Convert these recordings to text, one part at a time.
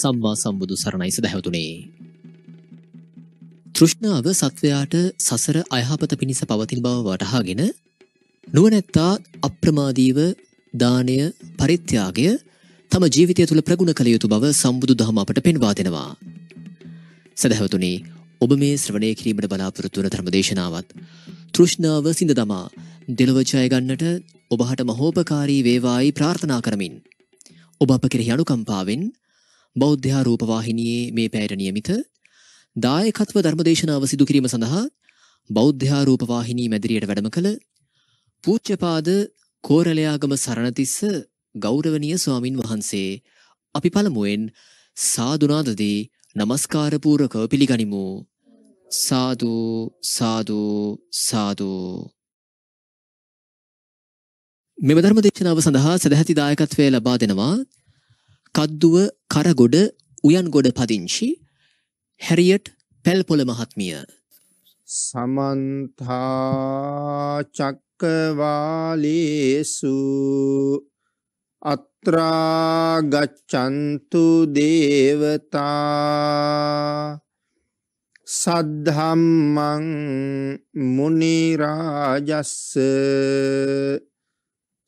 සම්මා සම්බුදු සරණයි සදැහැවතුනේ. තෘෂ්ණාව සත්වයාට සසර අයහපත පිණිස පවතින් බව වටහාගෙන නුවනැත්තා අප්‍රමාදීව දානය පරිත්‍යාගය තම ජීවිතය තුළ ප්‍රගුණ කළ යුතු බව සම්බුදු දහම අපට පෙන්වා දෙෙනවා. සැදැහැවතුනේ ඔබ මේ ශ්‍රවණය කිරීමට බලාපොරොත්තුවන ධර්මදේශනාවත්. තෘෂ්ණාව සිද දමා දෙලොවචයගන්නට ඔබහට මහෝපකාරී වේවායි ප්‍රාර්ථනා කරමින්. ඔබ අප කෙරෙහි අනුකම්පාවෙන් බෞද්ධයා රූපවාහිනියේ මේ පැයට නියමිත දායකත්ව ධර්මදේශනාව සිදු කිරීම සඳහා බෞද්ධයා රූපවාහිනී මැදිරියට වැඩම කළ පූජ්‍යපාද කෝරළයාගම සරණතිස්ස ගෞරවනීය ස්වාමින් වහන්සේ අපි පළමුවෙන් සාදුනාදදී নমස්කාර පූරකව පිළිගනිමු සාදු සාදු සාදු මෙම ධර්ම දේශනාව සඳහා සදැහැති දායකත්වය ලබා දෙනවා කද්දුව කරගොඩ උයන්ගොඩ පදිංචි හැරියට් පැල්පොල මහත්මිය සමන්තාචක්කවාලේසු අත්‍රාගච්චන්තු දේවතා සද්ධම්මං මුනිරාජස්ස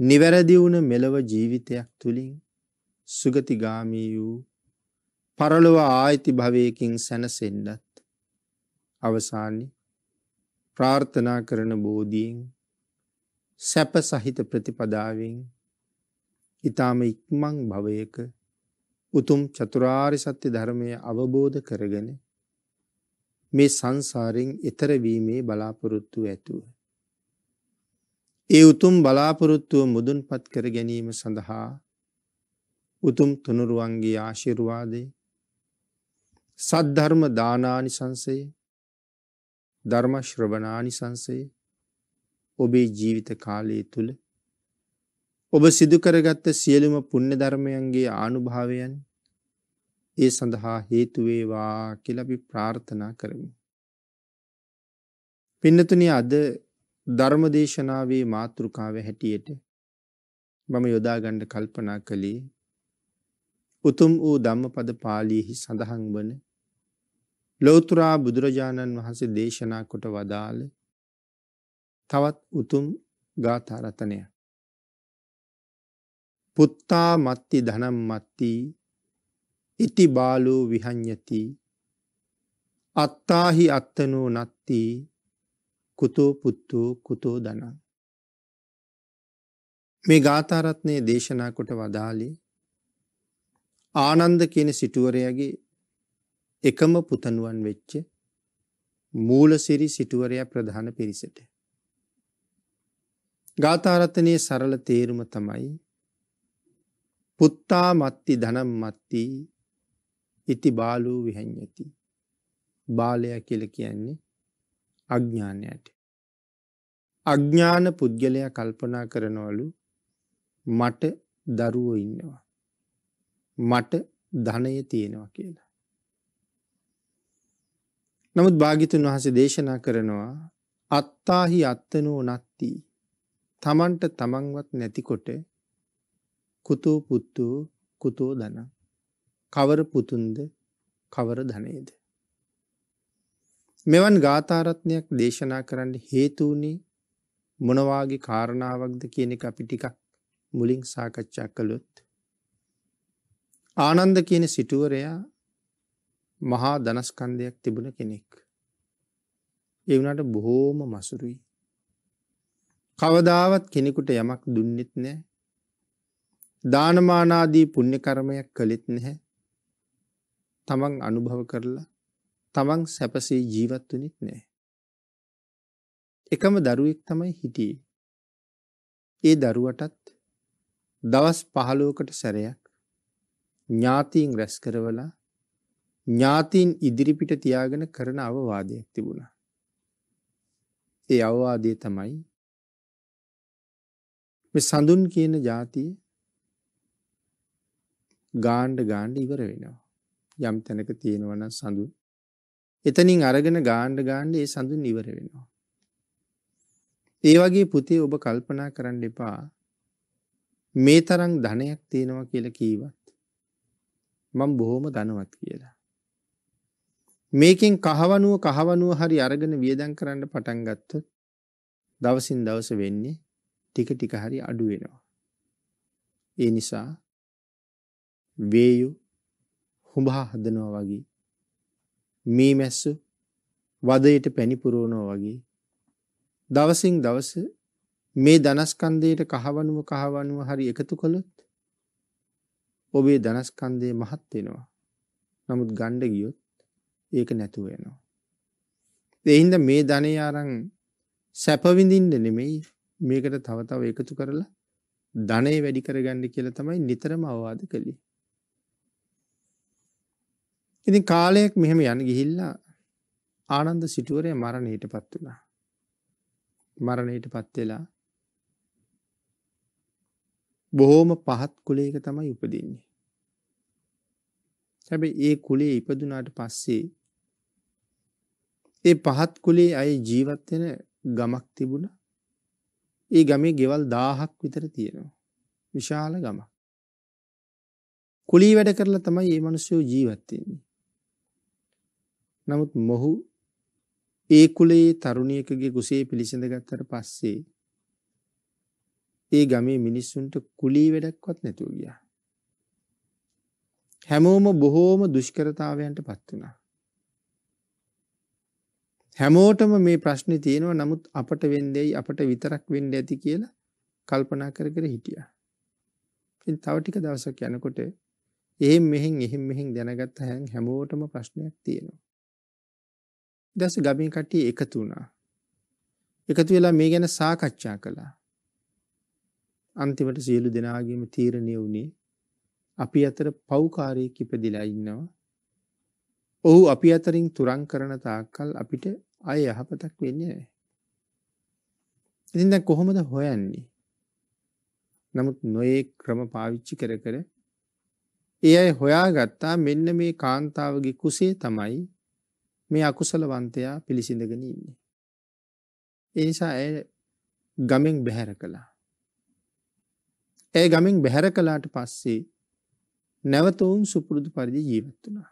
නිවැරදි වුණ මෙලව ජීවිතයක් තුළින් සුගතිගාමී වූ පරලොව ආයිති භවයකින් සැනසෙන්නත් අවසානි ප්‍රාර්ථනා කරන බෝධීෙන් සැප සහිත ප්‍රතිපදාවෙන් ඊටාම ඉක්මන් භවයක උතුම් චතුරාර්ය සත්‍ය ධර්මය අවබෝධ කරගෙන මේ සංසාරයෙන් ඈතර වීමේ බලාපොරොත්තු ඇතුව ඒ උතුම් බලාපොරොත්තුව මුදුන්පත් කර ගැනීම සඳහා උතුම් තුනුරුවන්ගේ ආශිර්වාදය සද්ධර්ම දානානි සංසය ධර්මශ්‍රභනානි සංසය ඔබේ ජීවිත කාලය තුළ ඔබ සිදුකරගත්ත සියලුම පුුණ්‍ය ධර්මයන්ගේ ආනුභාවයන් ඒ සඳහා හේතුවේවා කෙලබි ප්‍රාර්ථනා කරමු. පින්නතුනි අද ධර්මදේශනාවේ මාතෘකාව හැටියට මම යොදා ගන්න කල්පනා කළේ උතුම් වූ ධම්මපද පාළියේහි සඳහන් වන ලෞතර බුදුරජාණන් වහන්සේ දේශනා කොට වදාළ තවත් උතුම් ගාථා රත්නය පුත්තා මත්ති ධනම් මත්ති ඉති බාලෝ විහඤ්ඤති අත්තාහි අත්තනෝ නත්ති කුතෝ පුත්තු කුතෝ දනං. මේ ගාථරත්නය දේශනා කොට වදාලි ආනන්ද කියන සිටුවරයගේ එකම පුතනුවන් වෙච්ච මූලසිරි සිටුවරයා ප්‍රධාන පිරිසට. ගාථාරත්තනය සරල තේරුම තමයි පුත්තා මත්ති ධනම් මත්ති ඉති බාලූ විහැඥති බාලය කියල කියන්නේ අඥ්ඥානයට. අඥ්ඥාන පුද්ගලයා කල්පනා කරනවලු මට දරුවෝ ඉන්නවා. මට ධනය තියෙනවා කියලා. නමුත් භාගිතුන් වහස දේශනා කරනවා අත්තාහි අත්තනෝ නත්තිී තමන්ට තමන්වත් නැතිකොට කුතෝ පුත්තු කුතෝ දන කවර පුතුන්ද කවර ධනේද මෙවන් ගාථාරත්නයක් දේශනා කරන්න හේතුවනේ මොනවාගේ කාරණාවක්ද කියන එක අපි ටිකක් මුලින් සාකච්ඡා කළොත්. ආනන්ද කියන සිටුවරයා මහා දනස්කන්දයක් තිබුණ කෙනෙක්. ඒ වුණට බොහෝම මසුරුයි. කවදාවත් කෙනෙකුට යමක් දුන්නෙත් නෑ. දානමානාදී පුුණ්‍ය කරමයක් කළෙත් නැහැ. තමන් අනුභව කරලා තමන් සැපසේ ජීවත් වුනෙත් නෑ. එකම දරුවෙක් තමයි හිටියේ. ඒ දරුවටත් දවස් පහලෝකට සැරයක් ඥාතීන් රැස් කරවලා ඥාතීන් ඉදිරිපිට තියාගෙන කරන අවවාදයක් තිබුණා. ඒ අවවාදය තමයි සඳුන් කියන ජාතිය ගාණ්ඩ ගාණ්ඩ ඉවර වෙනවා. යම් තැනක තියෙනවන සඳුන් එතනින් අරගෙන ගාණ්ඩ ගාණ්ඩ ඒ සඳුන් ඉවර වෙනවා. ඒ වගේ පුතේ ඔබ කල්පනා කරන්න එපා මේ තරම් ධනයක් තියෙනවා කියලා කීවත් මම බොහොම ධනවත් කියලා. මේකෙන් කහවනුව කහවනුව හරි අරගෙන වියදම් කරන්න පටන් ගත්තොත් දවසින් දවස වෙන්නේ ටික ටික හරි අඩු වෙනවා. ඒ නිසා වේයු හුඹා හදනවා වගේ මේ මැස්සු වදයට පැණි පුරවනවා වගේ දවසින් දවස මේ ධනස්කන්ධයට කහවණුව කහවණුව හරි එකතු කළොත් ඔබේ ධනස්කන්ධය මහත් වෙනවා. නමුත් ගණ්ඩ ගියොත් ඒක නැතුව වෙනවා. දෙහින්ද මේ ධනය අරන් සැප විඳින්න නෙමෙයි මේකට තව තව එකතු කරලා ධනෙ වැඩි කරගන්න කියලා තමයි නිතරම අවවාද කළේ. ඉතින් කාලයක් මෙහෙම යන ගිහිල්ලා ආනන්ද සිටුවරේ මරණයටපත් වුණා. මරණයටපත් වෙලා බොහොම පහත් කුලයක තමයි උපදින්නේ. හැබැයි ඒ කුලේ ඉපදුනාට පස්සේ ඒ පහත් කුලේ අය ජීවත් වෙන ගමක් තිබුණා. ඒ ගමේ ගෙවල් 1000ක් විතර තියෙනවා. විශාල ගමක්. කුලී වැඩ කරලා තමයි මේ මිනිස්සු ජීවත් වෙන්නේ. නමුත් මොහු ඒ කුලයේ තරුණියකගේ කුසේ පිළිසඳ ගත්තට පස්සේ ඒ ගමේ මිනිස්සුන්ට කුලී වැඩක්වත් නැතුව ගියා. හැමෝම බොහෝම දුෂ්කරතාවයන්ට පත් වුණා. හැමෝටම මේ ප්‍රශ්නේ තියෙනවා නමුත් අපට වෙන්නේ අපට විතරක් වෙන්න ඇති කියලා කල්පනා කර කර හිටියා. ඉතින් තව ටික දවසක් යනකොට එහෙන් මෙහෙන් එහෙන් මෙහෙන් දැනගත්ත හැන් හැමෝටම ප්‍රශ්නයක් තියෙනවා. දැස ගමේ කට්ටිය එකතු වුණා. එකතු වෙලා මේ ගැන සාකච්ඡා කළා. අන්තිමට සියලු දෙනාගේම තීරණය වුණේ අපි අතර පෞකාරයෙක් ඉපදිලා ඉන්නවා. ඔහු අපි අතරින් තුරන් කරන තාක්කල් අපිට අය යහපතක් වෙන්නේ නැහැ. ඉතින් දැන් කොහොමද හොයන්නේ? නමුත් නොයේ ක්‍රම පාවිච්චි කර කර ඒ අය හොයාගත්තා මෙන්න මේ කාන්තාවගේ කුසේ තමයි මේ අකුසලවන්තයා පිළිසිඳගෙන ඉන්නේ. ඒ නිසා ඇය ගමෙන් බැහැර කළා. ඇය ගමෙන් බැහැර කළාට පස්සේ නැවතවුන් සුපුරුදු පරිදි ජීවත් වුණා.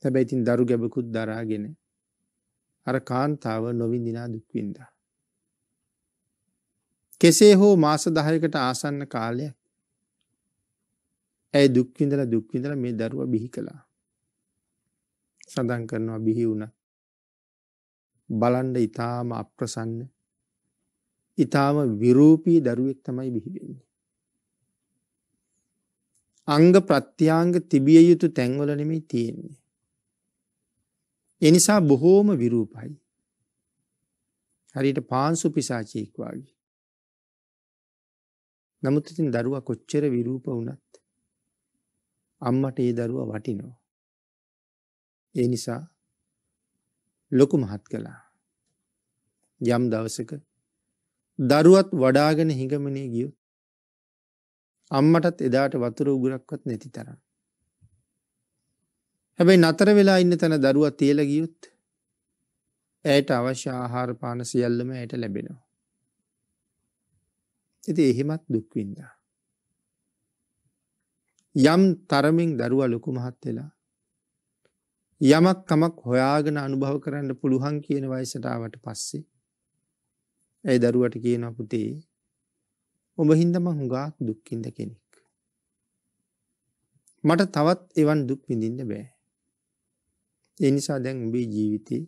තැබැයිතින් දරු ගැබකුත් දරාගෙන අර කාන්තාව නොවිඳිනා දුක්වින්දා. කෙසේ හෝ මාස දහයකට ආසන්න කාලයක් ඇය දුක්විඳල දුක්විඳල මේ දරුව බිහි කළා. සඳහන් කරනවා බිහි වුණ බලන්ඩ ඉතාම අප්‍රසන්න ඉතාම විරූපී දරුවෙක් තමයි බිහිවෙන්නේ. අංග ප්‍රත්‍යයාංග තිබිය යුතු තැන්වල නෙමේ තියෙන්නේ. එනිසා බොහෝම විරූපයි. හරිට පාන්සු පිසාචයෙක් වගේ. නමුත් ඉතින් දරුවා කොච්චර විරූප වුණත් අම්මට ඒ දරුවා වටිනවා. ඒ නිසා ලොකු මහත් කළා. යම් දවසක දරුවත් වඩාගෙන හිඟමනේ ගියු. අම්මටත් එදාට වතුර උගුරක්වත් නැති තරම්. හැබැයි නතර වෙලා ඉන්න තැන දරුවා තියල ගියුත් ඇයට අවශ්‍ය ආහාර පාන සියල්ලම ඇයට ලැබෙනවා. ඇති එහෙමත් දුක්වින්දා. යම් තරමින් දරුවා ලොකු මහත් වෙලා යමක් කමක් හොයාගෙන අනුභව කරන්න පුළුවන් කියන වයසට ආවට පස්සේ ඒ දරුවට කියනවා පුතේ ඔබ හින්දා මං හුඟක් දුක්ඛින්ද කෙනෙක්. මට තවත් එවන් දුක් විඳින්න බෑ. ඒ නිසා දැන් ඔබේ ජීවිතේ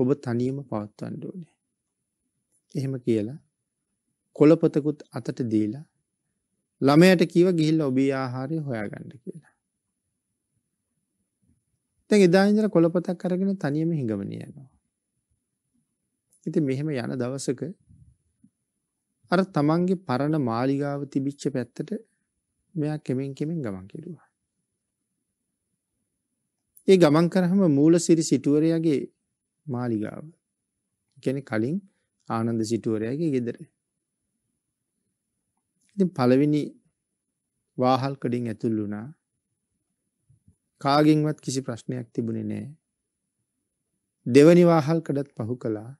ඔබ තනියම පවත්වන්න ඕනේ. එහෙම කියලා කොළපතකුත් අතට දීලා ළමයට කීව ගිහිල්ලා ඔබේ ආහාරය හොයාගන්න කියලා. දැන් එදා ඉඳලා කොළපතක් අරගෙන තනියම හිඟමනිය යනවා. ඉතින් මෙහෙම යන දවසක අර තමන්ගේ පරණ මාලිගාව තිබිච්ච පැත්තට මෙයා කෙමෙන් කෙමෙන් ගමන් කෙරුවා. ඒ ගමන් කරාම මූලසිරි සිටුවරයාගේ මාලිගාව. කියන්නේ කලින් ආනන්ද සිටුවරයාගේ ගෙදර. ඉතින් පළවෙනි වාහල් කඩින් ඇතුල් වුණා. කාගෙන්වත් කිසි ප්‍රශ්නයක් තිබුණේ නෑ. දෙවනි වාහල් කඩත් පහු කළා.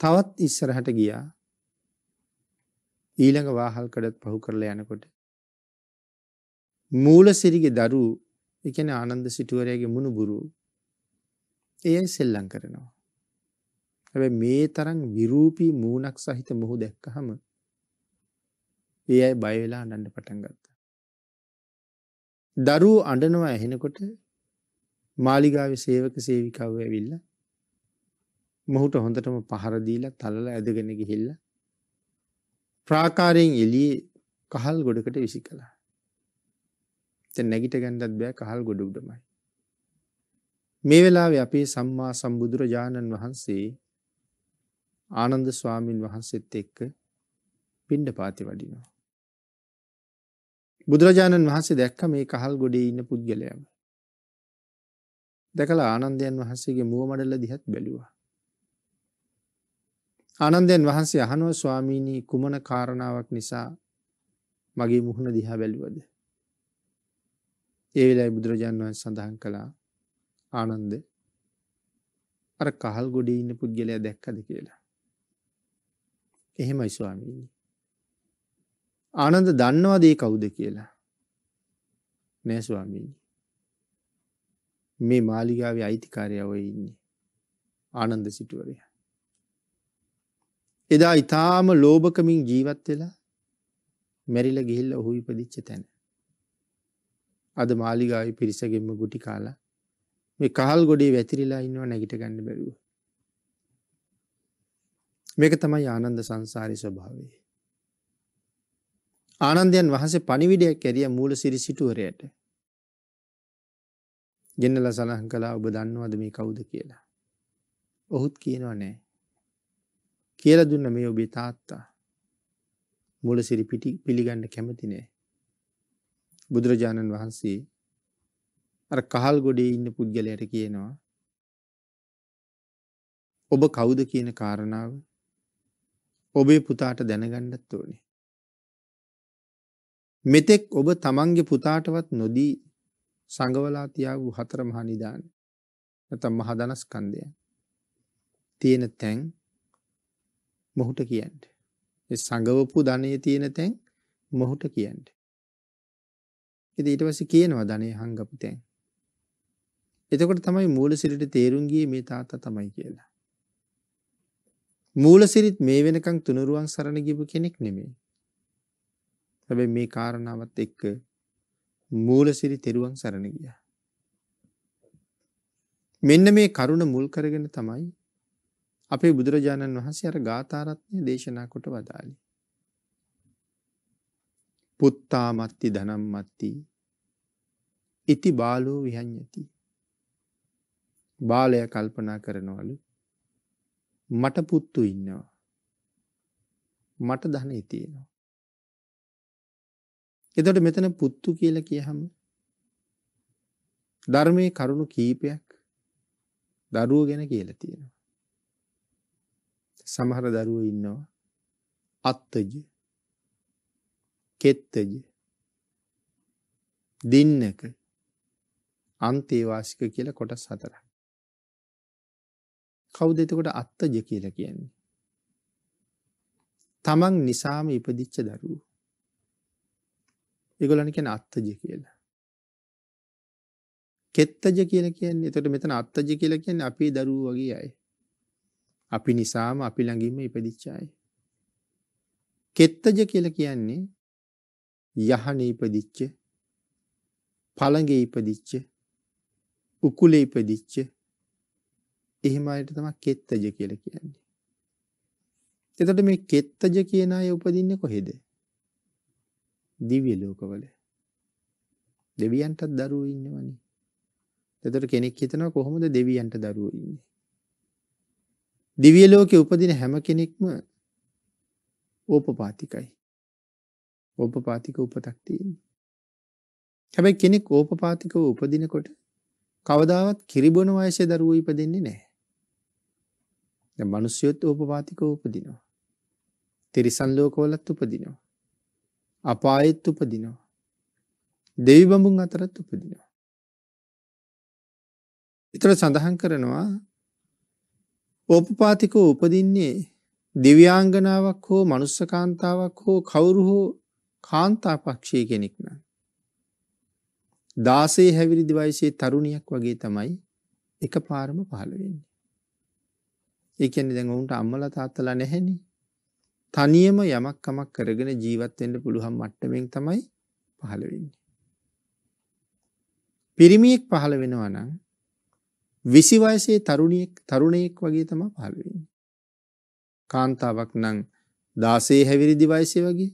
තවත් ඉස්සරහට ගියා. ඊළඟ වාහල් කඩත් පහු කරලා යනකොට. මූලසිරිගේ දරු එකන ආනන්ද සිටුවරයාගේ මුණුබුරු එය සෙල්ලං කරනවා. හැබ මේ තරන් විරූපී මූනක් සහිත මුහු දැක්කහම ඒ අයි බයවෙලා අනන්න පටන්ගත්. දරුවෝ අඬනවා ඇහෙනකොට මාලිගාවේ සේවක සේවිකාව ඇවිල්ලා මොහුට හොඳටම පහර දීලා තලලා ඇදගෙන ගිහිල්ලා ප්‍රාකාරයෙන් එළියේ කහල් ගොඩකට විසි කළා. දැන් නැගිට ගන්නත් බෑ කහල් ගොඩ උඩමයි. මේ වෙලාවේ අපේ සම්මා සම්බුදුරජාණන් වහන්සේ ආනන්ද ස්වාමින් වහන්සේත් එක්ක පිණ්ඩපාතේ වඩිනවා. බුදුරජාණන් වහන්සේ දැක්ක මේ කහල් ගොඩේ ඉන්න පුද්ගලයාව. දැකලා ආනන්දයන් වහන්සේගේ මුව මඩල දිහත් බැලුවා. ආනන්දයන් වහන්සේ අහනුව ස්වාමීණී කුමන කාරණාවක් නිසා මගේ මුහුණ දිහා බැලුවද. ඒ වෙලායි බුදුරජාණන් වහන් සඳහන් කළා ආනන්ද අර කහල් ගොඩේ ඉන්න පුද්ගලයා දැක්කද කියලා. එහෙමයි ස්වාමීණී ආනන්ද දන්නවද ඒ කවුද කියලා? නෑ ස්වාමීනි. මේ මාලිගාවේ අයිතිකාරයා ඔය ඉන්නේ. ආනන්ද සිටුවරයා. එදා ඊටාම ලෝභකමින් ජීවත් වෙලා මැරිලා ගිහිල්ලා ඔහු ඉපදිච්ච තැන. අද මාලිගාවේ පිරිසගෙන්ම ගුටි කාලා මේ කහල් ගොඩේ වැතිරිලා ඉන්නව නැගිට ගන්න බැරුව. මේක තමයි ආනන්ද සංසාරී ස්වභාවය. ආනන්දයන් වහන්සේ පණිවිඩයක් ඇරිය මූලසිරි සිටුවරයට. ගෙන්නලා සලහන් කළා ඔබ දන්නවද මේ කවුද කියලා. ඔහුත් කියනවා නෑ. කියලා දුන්න මේ ඔබේ තාත්තා. මූලසිරි පිළිගන්න කැමති නෑ. බුදුරජාණන් වහන්සේ අර කහල් ගොඩේ ඉන්න පුද්ගලයට කියනවා ඔබ කවුද කියන කාරණාව ඔබේ පුතාට දැනගන්නත් ඕනේ. මෙතෙක් ඔබ තමන්ගේ පුතාටවත් නොදී සඟවලා තියා වූ හතර මහා නිදාන නැත්නම් මහා ධනස්කන්ධය තියෙන තැන් මොහුට කියන්න. ඒ සඟවපු ධනෙ තියෙන තැන් මොහුට කියන්න. ඉතින් ඊට පස්සේ කියනවා ධනෙ හංගපු තැන්. එතකොට තමයි මූලසිරිට තේරුම් ගියේ මේ තාත්තා තමයි කියලා. මූලසිරිත් මේ වෙනකන් තුනුරුවන් සරණ ගිහපු කෙනෙක් නෙමෙයි. හැබැයි මේ කාරණාවත් එක්ක මූලසිරි තෙරුවන් සරණ ගියා. මෙන්න මේ කරුණ මුල් කරගෙන තමයි අපේ බුදුරජාණන් වහන්සේ අර ගාථාරත්නය දේශනා කොට වදාළේ. පුත්තා මත්ති ධනම් මත්ති ඉති බාලෝ විහඤ්ඤති. බාලය කල්පනා කරනවලු මට පුත්තු ඉන්නවා. මට ධනෙ තියෙනවා. එතකොට මෙතන පුත්තු කියලා කියහම ධර්මයේ කරුණු කීපයක් දරුවෝ ගැන කියලා තියෙනවා. සමහර දරුවෝ ඉන්නවා අත්තජ කෙත්තජ දින්නක අන්තේවාසික කියලා කොටස් හතරක්. කවුද එතකොට අත්තජ කියලා කියන්නේ? තමන් නිසාම ඉපදිච්ච දරුවෝ. ඒගොල්ලන් කියන්නේ අත්තජ කියලා. කෙත්තජ කියලා කියන්නේ එතකොට මෙතන අත්තජ කියලා කියන්නේ අපේ දරුවෝ වගේ අය. අපි නිසාම අපි ළඟින්ම ඉපදිච්ච අය. කෙත්තජ කියලා කියන්නේ යහනේ ඉපදිච්ච, පළඟේ ඉපදිච්ච, උකුලේ ඉපදිච්ච එහෙම අයට තමයි කෙත්තජ කියලා කියන්නේ. එතකොට මේ කෙත්තජ කියන අය උපදින්නේ කොහෙද? දිව්‍ය ලෝකවල. දෙවියන්ටත් දරුවෝ ඉන්නවනේ. එතකොට කෙනෙක් හිතනවා කොහොමද දෙවියන්ට දරුවෝ ඉන්නේ? දිව්‍ය ලෝකේ උපදින හැම කෙනෙක්ම ඕපපාතිකයි. ඕපපාතික උපතක් තියෙනවා. හැබැයි කෙනෙක් ඕපපාතිකව උපදිනකොට කවදාවත් කිරිබොන වයසේ දරුවෝ ඉපදෙන්නේ නැහැ. දැන් මිනිස්සුත් ඕපපාතිකව උපදිනවා. තිරිසන් ලෝකවලත් උපදිනවා. අපායෙත් උපදිනවා. දෙවි බඹුන් අතරත් උපදිනවා. එතර සඳහන් කරනවා ඕපපාතිකෝ උපදින්නේ දිව්‍යාංගනාවක් හෝ මනුස්සකාන්තාවක් හෝ කවුරු හෝ කාන්තාපක්ෂය කෙනෙක්න. දාසේ හැවිරිදි වයිසේ තරුණයක් වගේ තමයි එක පාරම පහළ වෙන්නේ. ඒකෙන්නේ දැන් ඔවුන්ට අම්මල තාත්තලා නැහැනේ තනියම යමක් කමක් කරගෙන ජීවත් වෙන්න පුළුවන් මට්ටමින් තමයි පහළ වෙන්නේ. පිරිමියෙක් පහළ වෙනවා නම් 20 වයසේ තරුණියෙක් තරුණයෙක් වගේ තමයි පහළ වෙන්නේ. කාන්තාවක් නම් 16 හැවිරිදි වයසේ වගේ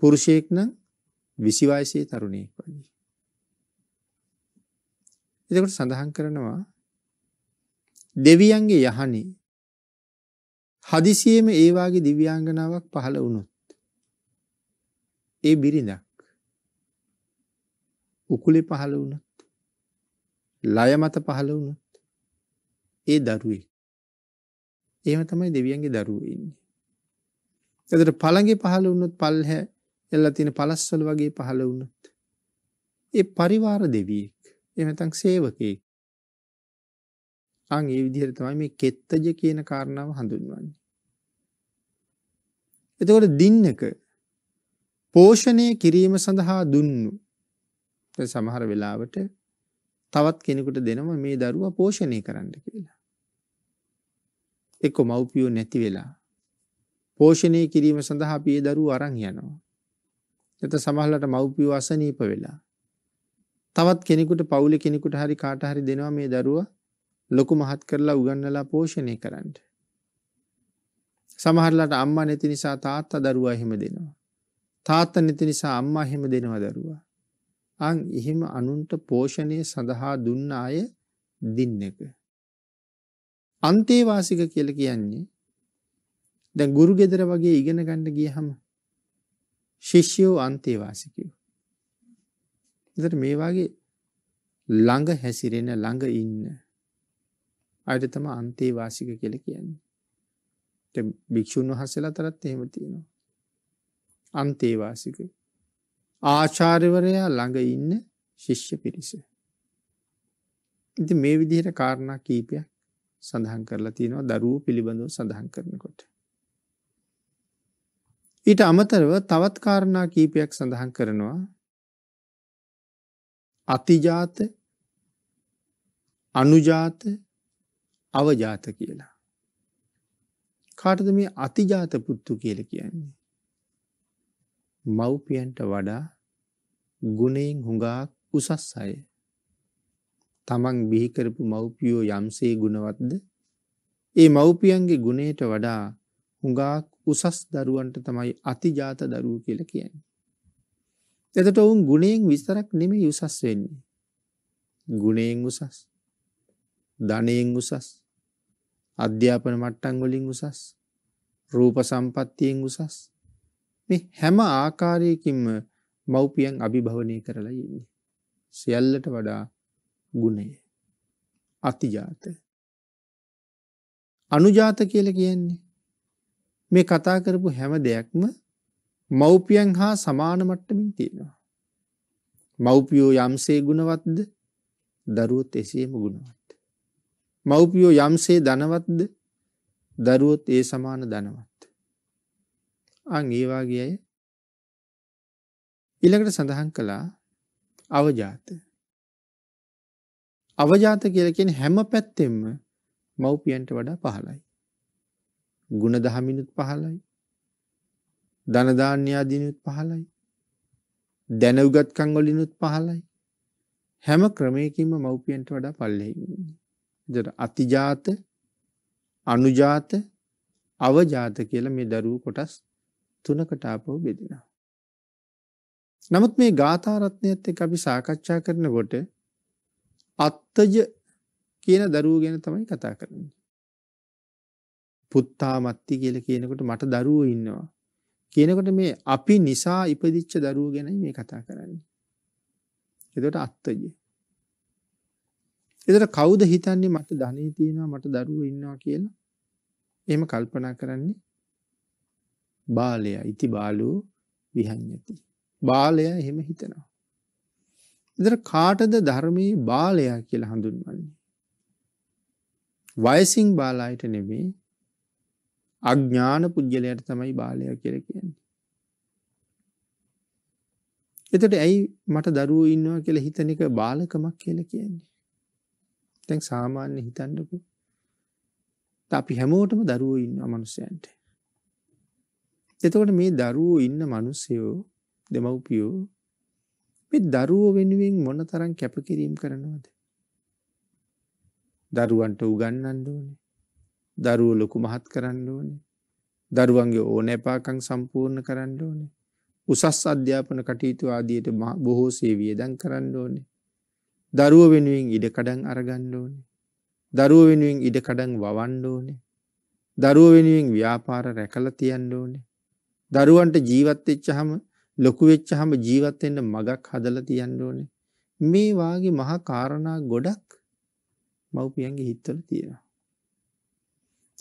පුරුෂයෙක් නම් 20 වයසේ තරුණයෙක් වගේ. එතකොට සඳහන් කරනවා දෙවියන්ගේ යහනේ හදිසියෙම ඒ වාගේ දිව්‍යාංගනාවක් පහළ වුණොත් ඒ බිරිඳක් උකුලේ පහළ වුණොත් ලය මත පහළ වුණොත් ඒ දරුවේ එහෙම තමයි දෙවියන්ගේ දරුවෝ ඉන්නේ. එතකොට පළඟේ පහළ වුණොත් පල්හැ එල්ලලා තියෙන පළස්වල වගේ පහළ වුණොත් ඒ පරිවාර දෙවියෙක් එහෙම නැත්නම් සේවකයෙක් අන් ඒ විදිහට තමයි මේ කෙත්තජ කියන කාරණාව හඳුන්වන්නේ. එතකොට දින්නක පෝෂණය කිරීම සඳහා දුන්නු. සමහර වෙලාවට තවත් කෙනෙකුට දෙනම මේ දරුවා පෝෂණය කරන්න කියලා. එක්ක මව්පියෝ නැති වෙලා පෝෂණය කිරීම සඳහා පිය දරුවෝ අරන් යනවා. එත සමහරලට මව්පියෝ අසනීප වෙලා තවත් කෙනෙකුට පවුලේ කෙනෙකුට හරි කාට හරි දෙනවා මේ දරුවා ලොකු මහත් කරලා උගන්වලා පෝෂණය කරන්නේ සමහරලට අම්මා නැති නිසා තාත්තා දරුවා එහෙම දෙනවා. තාත්තා නැති නිසා අම්මා එහෙම දෙනවා දරුවා. අන් එහෙම අනුන්ට පෝෂණය සඳහා දුන්න අය දින්න එක. අන්තේවාසික කියලා කියන්නේ දැන් ගුරු ගෙදර වගේ ඉගෙන ගන්න ගියහම ශිෂ්‍යයෝ අන්තේවාසිකයෝ. ඒතර මේ වගේ ළඟ හැසිරෙන ළඟ ඉන්න අයට තමයි අන්තේවාසික කියලා කියන්නේ. දැන් භික්ෂුන් වහන්සේලාතරත් එහෙම තියෙනවා. අන්තේවාසික ආචාර්යවරයා ළඟ ඉන්න ශිෂ්‍ය පිරිස. ඉතින් මේ විදිහට කාරණා කීපයක් සඳහන් කරලා තියෙනවා දරුවෝ පිළිබඳව සඳහන් කරනකොට. ඊට අමතරව තවත් කාරණා කීපයක් සඳහන් කරනවා අතිජාත අනුජාත අවජාත කියලා. කාටද මේ අතිජාත පුත්තු කියල කියන්නේ. මව්පියන්ට වඩා ගුණයෙන් හුඟාක් උසස් අය. තමන් බිහිකරපු මව්පියෝ යම්සේ ගුණවත්ද ඒ මව්පියන්ගේ ගුණයට වඩා හුඟාක් උසස් දරුවන්ට තමයි අතිජාත දරුව කියල කියන්නේ. එතට ඔවුන් ගුණයෙන් විස්තරක් නෙමේ උසස් වෙන්නේ. ගුණයෙන් උසස් ධනයෙන් උසස් අධ්‍යාපන මට්ටම් වලින් උසස් රූප සම්පත්තියෙන් උසස් මේ හැම ආකාරයකින්ම මව්පියන් අභිභවනය කරලා ඉන්නේ සියල්ලට වඩා ගුණය අතිජාත අනුජාත කියලා කියන්නේ මේ කතා කරපු හැම දෙයක්ම මව්පියන් හා සමාන මට්ටමින් තියෙනවා මව්පියෝ යම්සේ ගුණවත්ද දරුවොත් එසේම ගුණවත් මව්පියෝ යම්සේ ධනවත්ද දරුවොත් ඒ සමාන ධනවත්. අං ඒවාගේ අය ඉළඟට සඳහන් කළා අවජාත. අවජාත කියලකෙන හැම පැත්තෙම මව්පියන්ට වඩා පහලයි. ගුණ දහමිනුත් පහලයි. ධනධාන්‍යාදිනුත් පහලයි. දැනවගත්කංගොලිනුත් පහලයි. හැම ක්‍රමයකින්ම මව්පියන්ට වඩා පල්ලෙහින්නේ. අතිජාත අනුජාත අවජාත කියලා මේ දරුව කොටස් තුනකට ආපහු බෙදෙනවා. නමුත් මේ ගාථාරත්නයත් එක්ක අපි සාකච්ඡා කරනකොට අත්තජ කියන දරුව ගැන තමයි කතා කරන්නේ. පුත්තා මත්ති කියලා කියනකොට මට දරුවෝ ඉන්නවා. කියනකොට මේ අපි නිසා ඉපදිච්ච දරුවෝ ගැනයි මේ කතා කරන්නේ. එතකොට අත්තජ. එතන කවුද හිතන්නේ මට ධනෙ තියෙනවා මට දරුවෝ ඉන්නවා කියලා? එහෙම කල්පනා කරන්නේ බාලයා. ඉති බාලෝ විහඤ්ඤති. බාලයා එහෙම හිතනවා. එතන කාටද ධර්මයේ බාලයා කියලා හඳුන්වන්නේ? වයසින් බාලයිට නෙමෙයි අඥාන පුද්ගලයට තමයි බාලයා කියලා කියන්නේ. එතට ඇයි මට දරුවෝ ඉන්නවා කියලා හිතන එක බාලකමක් කියලා කියන්නේ. දැන් සාමාන්‍ය හිතන්නකු අපි හැමෝටම දරුවෝ ඉන්න මනුස්සයන්ට එතකොට මේ දරුවෝ ඉන්න මනුස්සයෝ දෙමව්පියෝ මේ දරුවෝ වෙනුවෙන් මොන තරම් කැපකිරීම් කරනවාද දරුවන්ට උගන්නන්න ඕනේ දරුවෝ ලොකු මහත් කරන්න ඕනේ දරුවන්ගේ ඕන එපාකං සම්පූර්ණ කරන්න ඕනේ උසස් අධ්‍යාපන කටයුතු ආදියට බොහෝ සේවියදන් කරන්න ඕනේ දරුව වෙනුවෙන් ඉඩකඩන් අරගන්න ඕනේ. දරුව වෙනුවෙන් ඉඩකඩන් වවන්න ඕනේ. දරුව වෙනුවෙන් ව්‍යාපාර රැකලා තියන්න ඕනේ. දරුවන්ට ජීවත් වෙච්චහම ලොකු වෙච්චහම ජීවත් වෙන්න මගක් හදලා තියන්න ඕනේ. මේ වාගේ මහා කාරණා ගොඩක් මව්පියන්ගේ හිතවල තියෙනවා.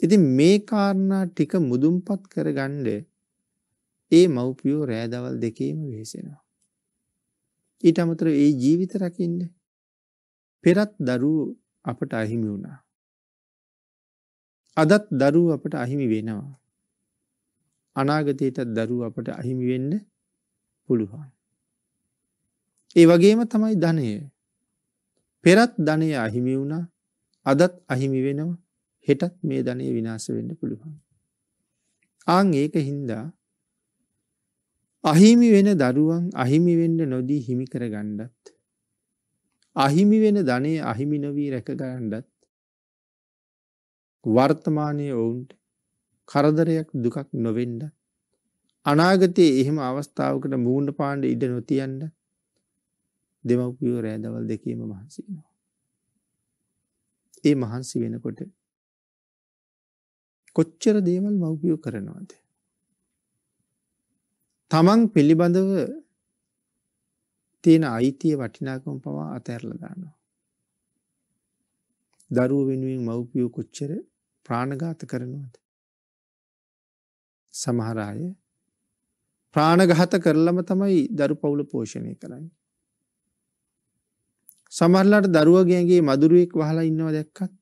ඉතින් මේ කාරණා ටික මුදුන්පත් කරගන්න ඒ මව්පියෝ රෑ දවල් දෙකේම වෙහෙසෙනවා. ඊට අමතරව ඒ ජීවිත රකින්නේ පෙරත් දරුවෝ අපට අහිමි වුණා. අදත් දරුවෝ අපට අහිමි වෙනවා. අනාගතයටත් දරුවෝ අපට අහිමි වෙන්න පුළුවන්. ඒ වගේම තමයි ධනය. පෙරත් ධනය අහිමි වුණා. අදත් අහිමි වෙනවා. හෙටත් මේ ධනය විනාශ වෙන්න පුළුවන්. ආන් ඒක හින්දා අහිමි වෙන දරුවන් අහිමි වෙන්න නොදී හිමි කරගන්නත් අහිමි වෙන ධනය අහිමි නොවී රැකගන්නත් වර්තමානය ඔවුන්ට කරදරයක් දුකක් නොවෙන්ඩ අනාගතයේ එහෙම අවස්ථාවකට මූුණ පාණ්ඩ ඉඩ නොතියන්ඩ දෙමවපියෝ රෑදවල් දෙකීම මහන්සිනවා. ඒ මහන්සි වෙනකොට කොච්චර දේවල් මව්පියෝ කරනවාද. තමන් පිළිබඳව තියෙන අයිතිය වටිනාකම පවා අතහැරලා දානවා. දරුව වෙනුවෙන් මව්පියෝ කොච්චර ප්‍රාණඝාත කරනවද? සමහර අය ප්‍රාණඝාත කරලම තමයි දරු පවුල පෝෂණය කරන්නේ. සමහරලාට දරුවගේ ඇඟේ මදුරුවෙක් වහලා ඉන්නවා දැක්කත්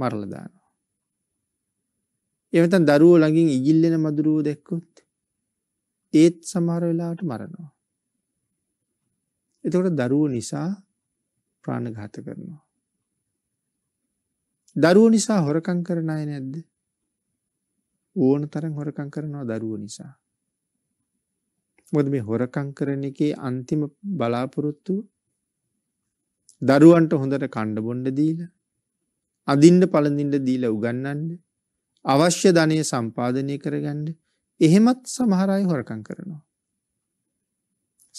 මරලා දානවා. එහෙම නැත්නම් දරුවෝ ළඟින් ඉගිල්ලෙන මදුරුවෝ දැක්කොත් ඒත් සමහර වෙලාවට මරනවා. එතකොට දරුවෝ නිසා ප්‍රාණඝාත කරනවා. දරුවෝ නිසා හොරකම් කරන අය නැද්ද? ඕන තරම් හොරකම් කරනවා දරුවෝ නිසා. මොකද මේ හොරකම් කරන එකේ අන්තිම බලාපොරොත්තු දරුවන්ට හොඳට කණ්ඩ බොණ්ඩ දීලා අදින්න පළඳින්න දීලා උගන්වන්න අවශ්‍ය ධනය සම්පාදනය කරගන්න එහෙමත් සමහර අය හොරකම් කරනවා.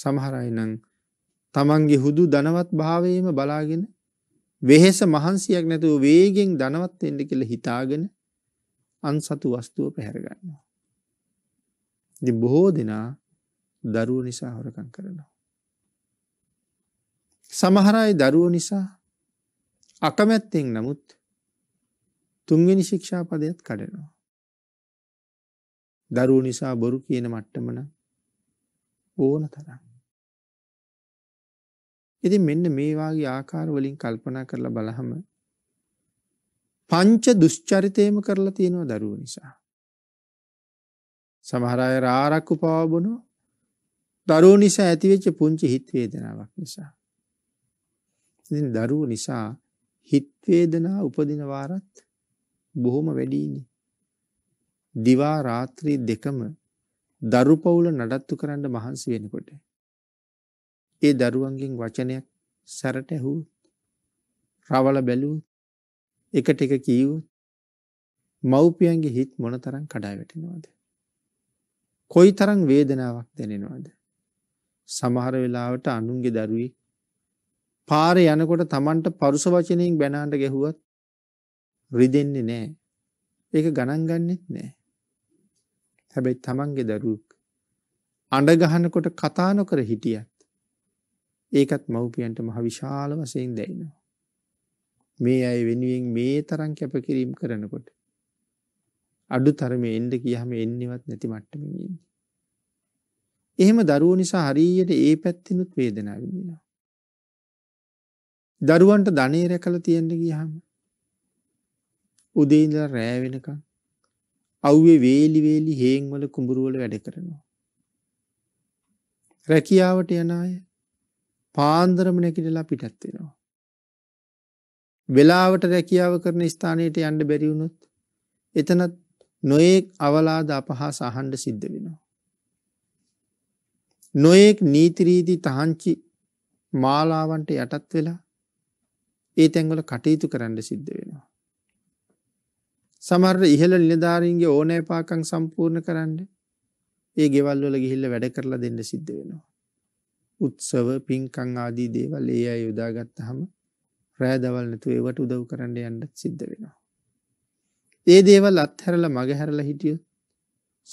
සමහර අය නම් තමන්ගේ හුදු ධනවත් භාවයම බලාගෙන වෙහෙස මහන්සියක් නැතුව වේගෙන් ධනවත් එෙන්ඩ කෙළ හිතාගෙන අන්සතු වස්තුව පැහැරගන්නවා. දෙ බොහෝ දෙනා දරුව නිසා හොරකන් කරනවා. සමහරයි දරුව නිසා අකමැත්තෙන් නමුත් තුන්වෙනි ශික්ෂා පදයත් කඩනවා. දරුව නිසා බොරු කියන මට්ටමන ඕන තරම්. ඉතින් මෙන්න මේ වාගේ ආකාර වලින් කල්පනා කරලා බලහම පංච දුෂ්චරිතේම කරලා තියෙනවා දරුවෝ නිසා. සමහර අය රාරක්කු පවබනෝ දරුවෝ නිසා ඇතිවෙච්ච පුංචි හිත් වේදනාවක් නිසා. ඉතින් දරුවෝ නිසා හිත් වේදනා උපදින වාරත් බොහොම වැඩිනේ. දිවා රාත්‍රී දෙකම දරුපවුල නඩත්තු කරන්න මහන්සි වෙනකොට ඒ දරුවන්ගෙන් වචනයක් සැරට ඇහූ රවල බැලූ එකට එක කීවුත් මව්පියන්ගේ හිත් මොන තරම් කඩාවැටෙනවාද. කොයි තරං වේදනාවක් දැනෙනවාද. සමහර වෙලාවට අනුන්ගේ දරුවේ පාර යනකොට තමන්ට පරුස වචනයෙන් බැනාට ගැහුවත් රිදෙන්නේ නෑ ඒක ගණන් ගන්නෙත් නෑ. හැබැයි තමන්ගේ දරුවක් අඩගහනකොට කතානොකර හිටියත් ඒකත් මව්පියන්ට මහ විශාල වශයෙන් දැයිනවා. මේ අය වෙනුවෙන් මේ තරම් කැපකිරීම් කරනකොට. අඩු තරම එන්ඩ කියහම එන්නවත් නැති මට්ටමින්. එහෙම දරුව නිසා හරීයට ඒ පැත්තිනුත් වේදනාවිෙනවා. දරුවන්ට ධනේ රැකල තියෙන්ට ගියහම උදේන්දල රෑවෙනකං අව්වේ වේලිවේලි හේංවල කුඹරුවල වැඩ කරනවා. රැකියාවට යන අය පාන්දරම නැකිටලා පිටත් වෙනවා. වෙලාවට රැකියාව කරන ස්ථානයට යන්න බැරි වුණොත් එතනත් නොයෙක් අවලාද අපහාස අහන්න සිද්ධ වෙනවා. නොයෙක් නීතිරීදී තහංචි මාලාවන්ට යටත් වෙලා ඒ තැන්වල කටයුතු කරන්න සිද්ධ වෙනවා. සමහර ඉහළ නිලධාරීන්ගේ ඕනෑපාකම් සම්පූර්ණ කරන්න ඒ ගෙවල් වල ගිහිල්ලා වැඩ කරලා දෙන්න සිද්ධ වෙනවා. උත්සව පින්කං ආදී දේවල් ඒ අය යොදාගත්තහම රෑදවල් නැතු ඒවට උදව් කරන්න යන්නත් සිද්ධ වෙනවා. ඒ දේවල් අත්හැරල මගහැරල හිටිය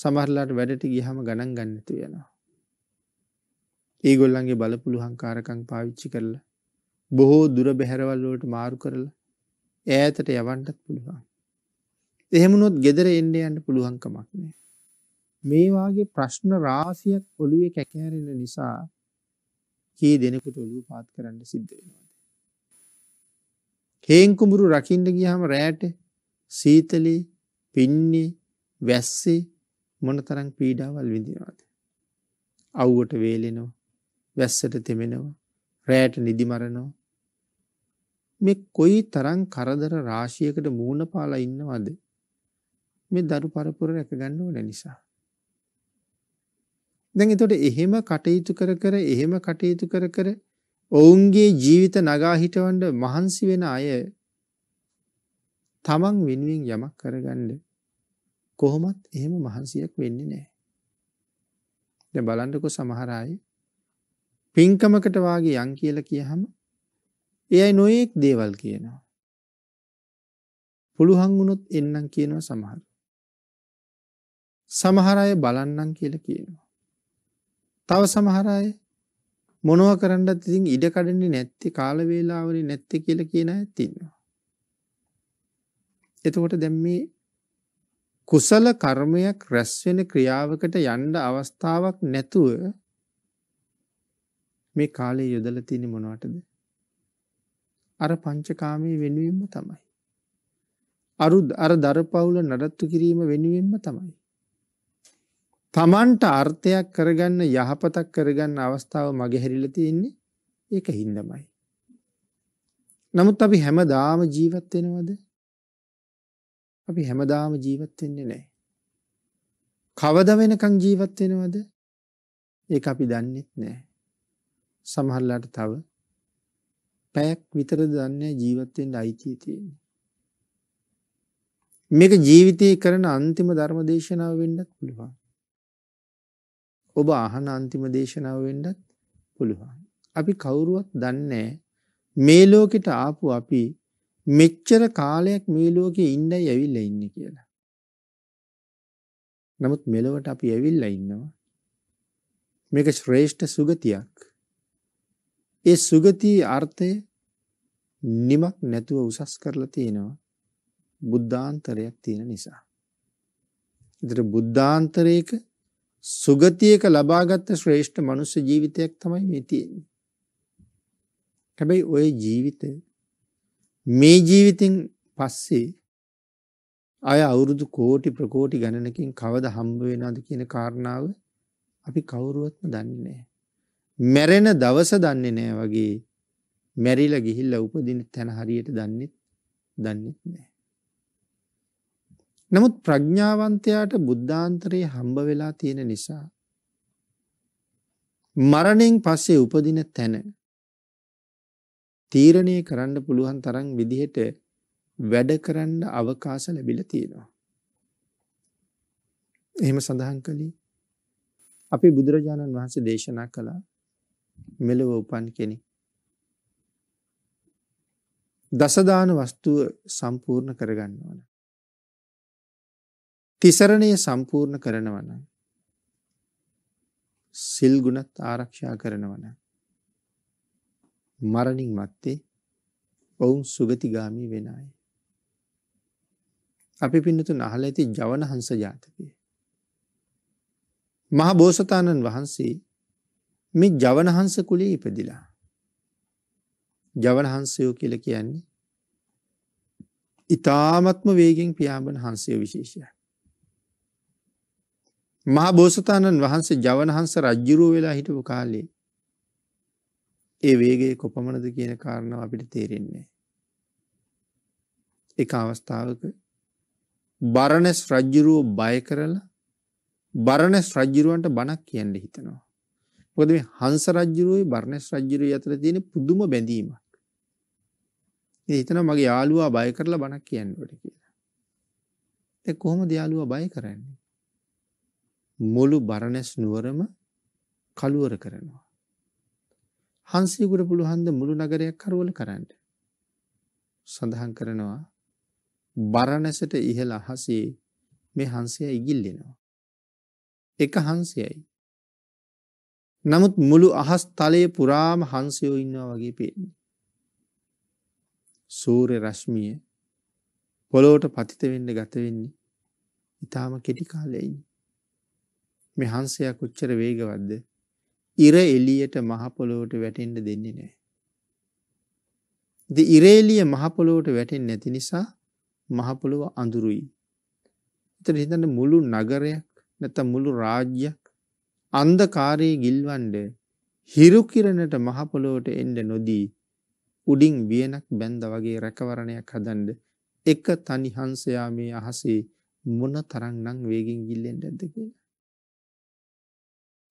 සමරලාට වැඩට ගිහම ගණන් ගන්නතු වෙනවා. ඒගොල්ලන්ගේ බලපුළු කාරකං පාවිච්චි කරල බොහෝ දුර බැහැරවල්ලුවට මාරු කරල ඈතට යවන්ටත් පුළුවන්. එහෙමනොත් ගෙදර එන්න යන්න පුළුවන්කමක් නෑ. මේවාගේ ප්‍රශ්න රාසියක් ඔළුවේ කැකෑරෙන නිසා කී දෙනෙකුට ඔළුව පාත් කරන්න සිද්ධ වෙනවාද. හේංකුඹුරු රකිින්ඩ ගියහම රෑට සීතලේ පින්නේ වැස්සේ මොන තරං පීඩාවල් විඳිනවාද. අව්වට වේලෙනෝ වැස්සට තෙමෙනවා රෑට නිදිමරණෝ මේ කොයි තරං කරදර රාශියකට මූුණ පාලා ඉන්නවද මේ දරු පරපුර රැක ගන්න ඕන නිසා. දැන් එතකොට එහෙම කටයුතු කර කර එහෙම කටයුතු කර කර ඔවුන්ගේ ජීවිත නගා හිටවන්න මහන්සි වෙන අය තමන් වෙනුවෙන් යමක් කරගන්න කොහොමත් එහෙම මහන්සියක් වෙන්නේ නැහැ. දැන් බලන්නකෝ සමහර අය පින්කමකට වාගේ යන් කියලා කියහම ඒ අය නොයේක් දේවල් කියනවා. පුළුවන් වුණොත් එන්නම් කියනවා සමහර. සමහර අය බලන්නම් කියලා කියනවා. තව සමහර අය මොනවා කරන්නත් ඉතින් ඉඩ කඩන්නේ නැත්තේ කාල වේලාවනේ නැත්තේ කියලා කියන අයත් ඉන්නවා. එතකොට දැන් මේ කුසල කර්මයක් රැස් වෙන ක්‍රියාවකට යන්න අවස්ථාවක් නැතුව මේ කාලේ යොදලා තියෙන්නේ මොනවටද? අර පංචකාමයේ වෙනුවෙන්ම තමයි. අරු අර දරපවුල නඩත්තු කිරීම වෙනුවෙන්ම තමයි. තමන්ට අර්ථයක් කරගන්න යහපතක් කරගන්න අවස්ථාව මගේ හැරිලා තියෙන්නේ ඒක හින්දමයි. නමුත් අපි හැමදාම ජීවත් වෙනවද? අපි හැමදාම ජීවත් වෙන්නේ නැහැ. කවද වෙනකන් ජීවත් වෙනවද? ඒක අපි දන්නේ නැහැ. සමහරලාට තව පැයක් විතරද දන්නේ ජීවත් වෙන්න අයිතිය තියෙන්නේ. මේක ජීවිතේ කරන අන්තිම ධර්මදේශනාව වෙන්නත් පුළුවන්. ඔබ අහන අන්තිම දේශනාව වෙන්නත් පුළුවන්. අපි කවුරුවත් දන්නේ මේ ලෝකෙට ආපු අපි මෙච්චර කාලයක් මේ ලෝකේ ඉන්නයි ඇවිල්ලා ඉන්නේ කියලා. නමුත් මෙලොවට අපි ඇවිල්ලා ඉන්නවා. මේක ශ්‍රේෂ්ඨ සුගතියක්. ඒ සුගතිය අර්ථය නිමක් නැතුව උසස් කරලා තියෙනවා. බුද්ධාන්තරයක් තියෙන නිසා. එතකොට බුද්ධාන්තරයක සුගතියක ලබාගත් ශ්‍රේෂ්ඨ මනුස්ස ජීවිතයක් තමයි මේ තියෙන්නේ. හැබැයි ඔය ජීවිතය මේ ජීවිතෙන් පස්සේ අය අවුරුදු කෝටි ප්‍රකෝටි ගණනකින් කවද හම්බ වෙනද කියන කාරණාව අපි කවුරුවත්ම දන්නේ නෑ. මැරෙන දවස දන්නේ නෑ වගේ මැරිල ගිහිල්ල උපදින තැන හරියට දන්නෙත් දන්නෙත් නෑ. නමුත් ප්‍රඥාවන්තයාට බුද්ධාන්තරයේ හම්බ වෙලා තියෙන නිසා මරණයෙන් පස්සේ උපදින තැන තීරණය කරන්න පුළුවන් තරම් විදිහට වැඩ කරන්න අවකාශ ලැබිලා තියෙනවා. එහෙම සඳහන් කළේ අපි බුදුරජාණන් වහන්සේ දේශනා කළා මෙලව උපන් කෙනෙක් දසදාන වස්තුව සම්පූර්ණ කරගන්න ඕන. තිසරණය සම්පූර්ණ කරනවන සිල් ගුණත් ආරක්ෂා කරනවන මරණින් මත්තේ ඔවුන් සුගතිගාමී වෙන අය අපි පින්නතු නහල ඇති ජවනහංස ජාතකය මහ බෝසතාණන් වහන්සේ මේ ජවනහන්ස කුලේ ඉපදිලා ජවනහන්සයෝ කියල කියන්නේ ඉතාමත්ම වේගෙන් පියාඹන හන්සය විශේෂයක් මහා බෝසතාණන් වහන්සේ ජවනහන්ස රජ්ජුරුව වෙලා හිටපු කාලේ ඒ වේගේ කොපමණද කියන කාරණාව අපිට තේරෙන්නේ. එක අවස්ථාවක බරණැස් රජ්ජුරුව බය කරලා බරණැස් රජ්ජුරුවන්ට බණක් කියන්න හිතනවා. මොකද මේ හංස රජ්ජුරුවයි බරණැස් රජ්ජුරුවයි අතර තියෙන පුදුම බැඳීමක්. හිතන මගේ යාළුවා බය කරලා බණක් කියන්න ඕනේ කියලා. ඒ කොහොමද යාළුවා බය කරන්නේ? මුළු බරණැස් නුවරම කළුවර කරනවා. හන්සේකුට පුළුහන්ද මුළු නගරයක් කරුවල කරන්න. සඳහන් කරනවා බරණැසට ඉහළ අහසේ මේ හන්සය ඉගිල්ලෙනවා. එක හන්සයයි. නමුත් මුළු අහස් තලයේ පුරාම හන්සයෝ ඉන්නවා වගේ පේන්නේ. සූරය රශ්මිය පොලෝට පතිත වෙන්න ගතවෙන්නේ ඉතාම කෙටි කාලයයි. මේ හංසයා කොච්චර වේගවත්ද? ඉර එළියට මහ පොළොවට වැටෙන්න දෙන්නේ නැහැ. ඉතින් ඉර එළිය මහ පොළොවට වැටෙන්නේ නැති නිසා මහ පොළොව අඳුරුයි. ඒතර හිතන්න මුළු නගරයක් නැත්නම් මුළු රාජ්‍යයක් අන්ධකාරයේ ගිල්වන්න හිරු කිරණට මහ පොළොවට එන්න නොදී උඩින් වියනක් බැඳ වගේ රැකවරණයක් හදන්න එක තනි හංසයා මේ අහසේ මොන තරම්නම් වේගෙන් ගිල්ලෙන්නද කියලා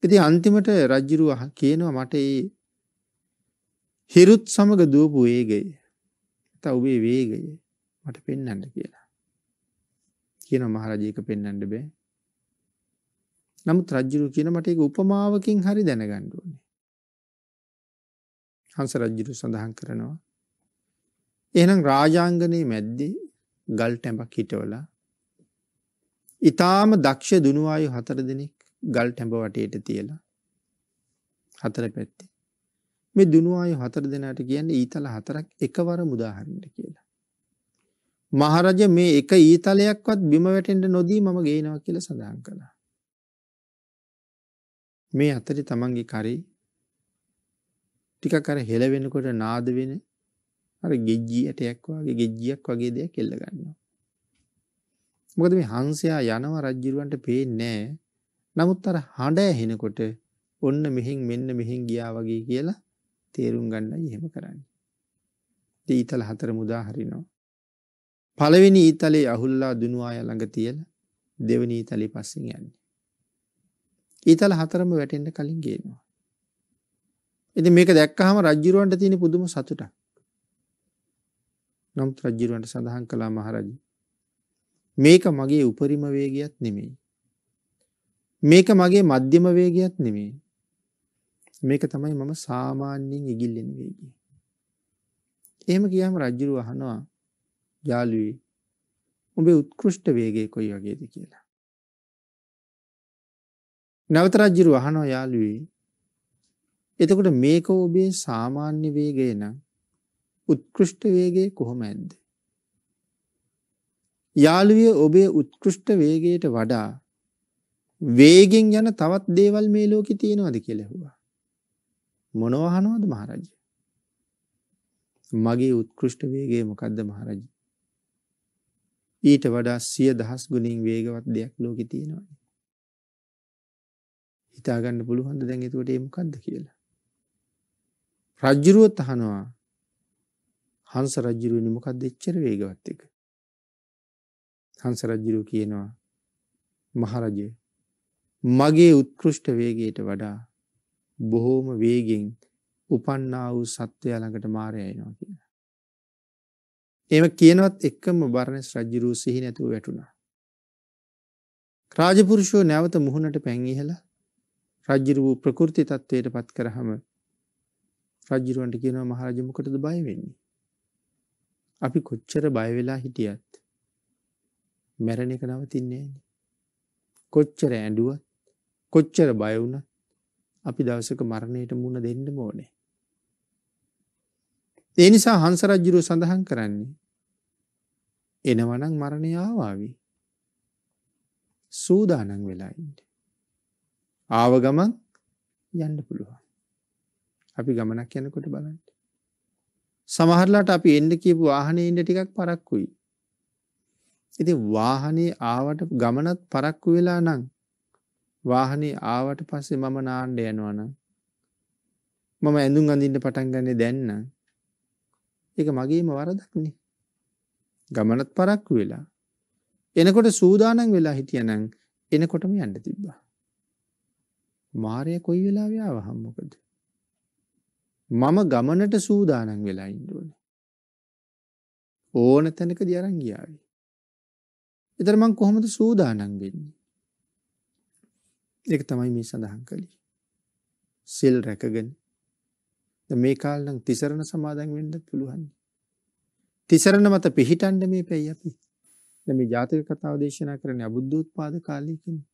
ඉතින් අන්තිමට රජ්ජුරුව කියනවා මට ඒ හිරුත් සමග දුවපු වේගය නැත්නම් ඔබේ වේගය මට පෙන්වන්න කියලා. කියනවා මහරජේක පෙන්වන්න බෑ. නමුත් රජ්ජුරුව කියන මට ඒක උපමාවකින් හරි දැනගන්න ඕනේ. හංස රජ්ජුරුව සඳහන් කරනවා එහෙනම් රාජාංගනයේ මැද්දේ ගල් ටැඹක් හිටවලා ඊටාම දක්ෂ දුනුවායු හතර දෙනෙක් ගල් ටැඹ වටේට තියලා හතර පැත්තේ මේ දුනුවායු හතර දෙනාට කියන්නේ ඊතල හතරක් එකවර මුදාහරින්න කියලා. මහරජ මේ එක ඊතලයක්වත් බිම වැටෙන්න නොදී මම ගේනවා කියලා සඳහන් කළා. මේ අතරේ තමන්ගේ කරේ ටිකක් අර හෙල වෙනකොට නාද වෙන අර ගෙජ්ජී ඇටයක් වගේ ගෙජ්ජියක් වගේ දෙයක් එල්ල ගන්නවා. මොකද මේ හංසයා යනවා රජුරවන්ට පේන්නේ නැහැ. නමුත් අර හඬ ඇහෙනකොට ඔන්න මෙහින් මෙන්න මෙහින් ගියා වගේ කියලා තේරුම් ගන්නයි එහෙම කරන්නේ. ඉතින් ඊතල හතරම උදාහරිනවා. පළවෙනි ඊතලේ අහුල්ලා දුනු ආය ළඟ තියලා දෙවෙනි ඊතලේ පස්සෙන් යන්නේ. ඊතල හතරම වැටෙන්න කලින් ගේනවා. ඉතින් මේක දැක්කහම රජ්ජුරුවන්ට තියෙන පුදුම සතුටක්. නමුත් රජ්ජුරුවන්ට සඳහන් කළා මහරජා මේක මගේ උපරිම වේගයත් නෙමෙයි. මේක මගේ මධ්‍යම වේගයක් නෙමෙයි. මේක තමයි මම සාමාන්‍යයෙන් ඉගිල්ලෙන වේගය. එහෙම කියහම රජුරු අහනවා යාළුවේ උඹේ උත්කෘෂ්ඨ වේගය කොයි වගේද කියලා. නැවත රජුරු අහනවා යාළුවේ එතකොට මේක ඔබේ සාමාන්‍ය වේගය නම් උත්කෘෂ්ඨ වේගය කොහොම ඇද්ද? යාළුවේ ඔබේ උත්කෘෂ්ඨ වේගයට වඩා වේගෙන් යන තවත් දේවල් මේ ලෝකේ තියෙනවද කියලා ඇහුවා. මොනව අහනවද මහරජා? මගේ උත්කෘෂ්ඨ වේගය මොකද්ද මහරජා? ඊට වඩා සිය දහස් ගුණින් වේගවත් දෙයක් ලෝකෙ තියෙනවා. හිතාගන්න පුළුවන්ද දැන් එතකොට ඒ මොකද්ද කියලා? රජ්ජුරුවත් අහනවා හංස රජ්ජුරුවනි මොකද්ද එච්චර වේගවත් එක? හංස රජ්ජුරුව කියනවා මහරජේ මගේ උත්කෘෂ්ට වේගයට වඩා බොහෝම වේගෙන් උපන්නා වූ සත්වයා ළඟට මාරය එනවා කියලා. එහෙම කියනවත් එක්කම බර්ණස් රජුරෝ සිහි නැතුව වැටුණා. රාජපුරුෂෝ නැවත මුහුණට පැන් ඉහලා රජු වූ ප්‍රකෘති තත්වයටපත් කරාම රජුරවන්ට කියනවා මහරජා මොකටද බය වෙන්නේ? අපි කොච්චර බය වෙලා හිටියත් මැරණ එක නවතින්නේ නැහැ. කොච්චර ඇඬුවත් කොච්චර බය වුණත් අපි දවසක මරණයට මුණ දෙන්න ඕනේ. ඒ නිසා හංස රජුරෝ සඳහන් කරන්නේ එනවනම් මරණය ආවාවි. සූදානම් වෙලා ඉන්න. ආව ගමන් යන්න පුළුවන්. අපි ගමනක් යනකොට බලන්න. සමහරලාට අපි එන්න කියපු වාහනේ ඉන්න ටිකක් පරක්කුයි. ඉතින් වාහනේ ආවට ගමනත් පරක්කු වෙලා නම් වාහනේ ආවට පස්සේ මම නාන්න යනවා නම් මම ඇඳුම් අඳින්න පටන් ගන්නේ දැන් නම් ඒක මගේම වරදක් නේ. ගමනත් පරක්කු වෙලා. එනකොට සූදානම් වෙලා හිටියනම් එනකොටම යන්න තිබ්බා. මාරය කොයි වෙලාවෙ ආවහම මොකද? මම ගමනට සූදානම් වෙලා ඉන්න ඕනේ. ඕන තැනකදී අරන් ගියාවි. ඒතර මං කොහොමද සූදානම් වෙන්නේ? ඒක තමයි මේ සඳහන් කළේ. සිල් රැකගෙන මේ කාලනම් තිසරණ සමාදන් වෙන්න පුළුවන්. තිසරණ මත පිහිටන්න මේ පැයි අපි. දැන් මේ ජාතක කතාව දේශනා කරන්නේ අබුද්ධෝත්පාද කාලයේ කියන්නේ.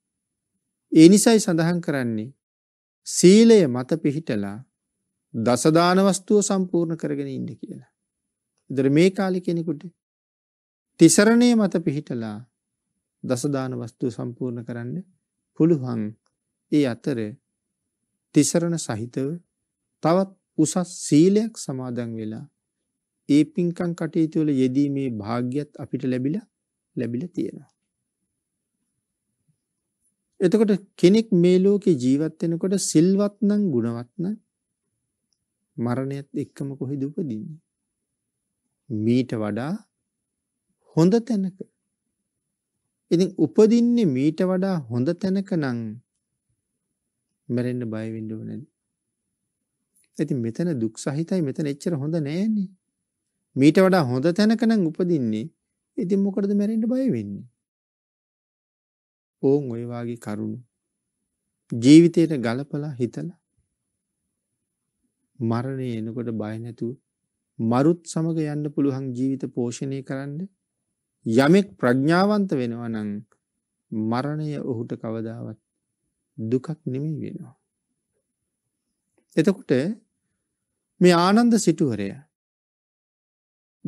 ඒ නිසයි සඳහන් කරන්නේ සීලය මත පිහිටලා දසදාන වස්තුව සම්පූර්ණ කරගෙන ඉන්න කියලා. ඉතින් මේ කාලේ කෙනෙකුට තිසරණයේ මත පිහිටලා දසදාන වස්තුව සම්පූර්ණ කරන්න පුළුවන් ඒ අතර තිසරණ සහිතව තවත් උසස් සීලයක් සමාදන් වෙලා ඒ පින්කම් කටයුතු වල යෙදීමේ භාග්‍යයත් අපිට ලැබිලා ලැබිලා තියෙනවා. එතකොට කෙනෙක් මේ ලෝකේ ජීවත් වෙනකොට සිල්වත් නම් ගුණවත් නම් මරණයත් එක්කම කොහෙද උපදින්නේ? මීට වඩා හොඳ තැනක ඉතින් උපදින්නේ මීට වඩා හොඳ තැනක නම් මැරෙන්න බය වෙන්න ඕනේ. ඉතින් මෙතන දුක් සහිතයි මෙතන එච්චර හොඳ නෑනේ. මීට වඩා හොඳ තැනක නම් උපදින්නේ. ඉතින් මොකටද මැරෙන්න බය වෙන්නේ? ඕන් ඔය වාගේ කරුණු ජීවිතේට ගලපලා හිතලා මරණය එනකොට බය නැතුව මරුත් සමග යන්න පුළුවන් ජීවිත පෝෂණය කරන්නේ යමෙක් ප්‍රඥාවන්ත වෙනවා නං මරණය ඔහුට කවදාවත් දුකක් නෙමෙයි වෙනවා. එතකොට මේ ආනන්ද සිටුවරය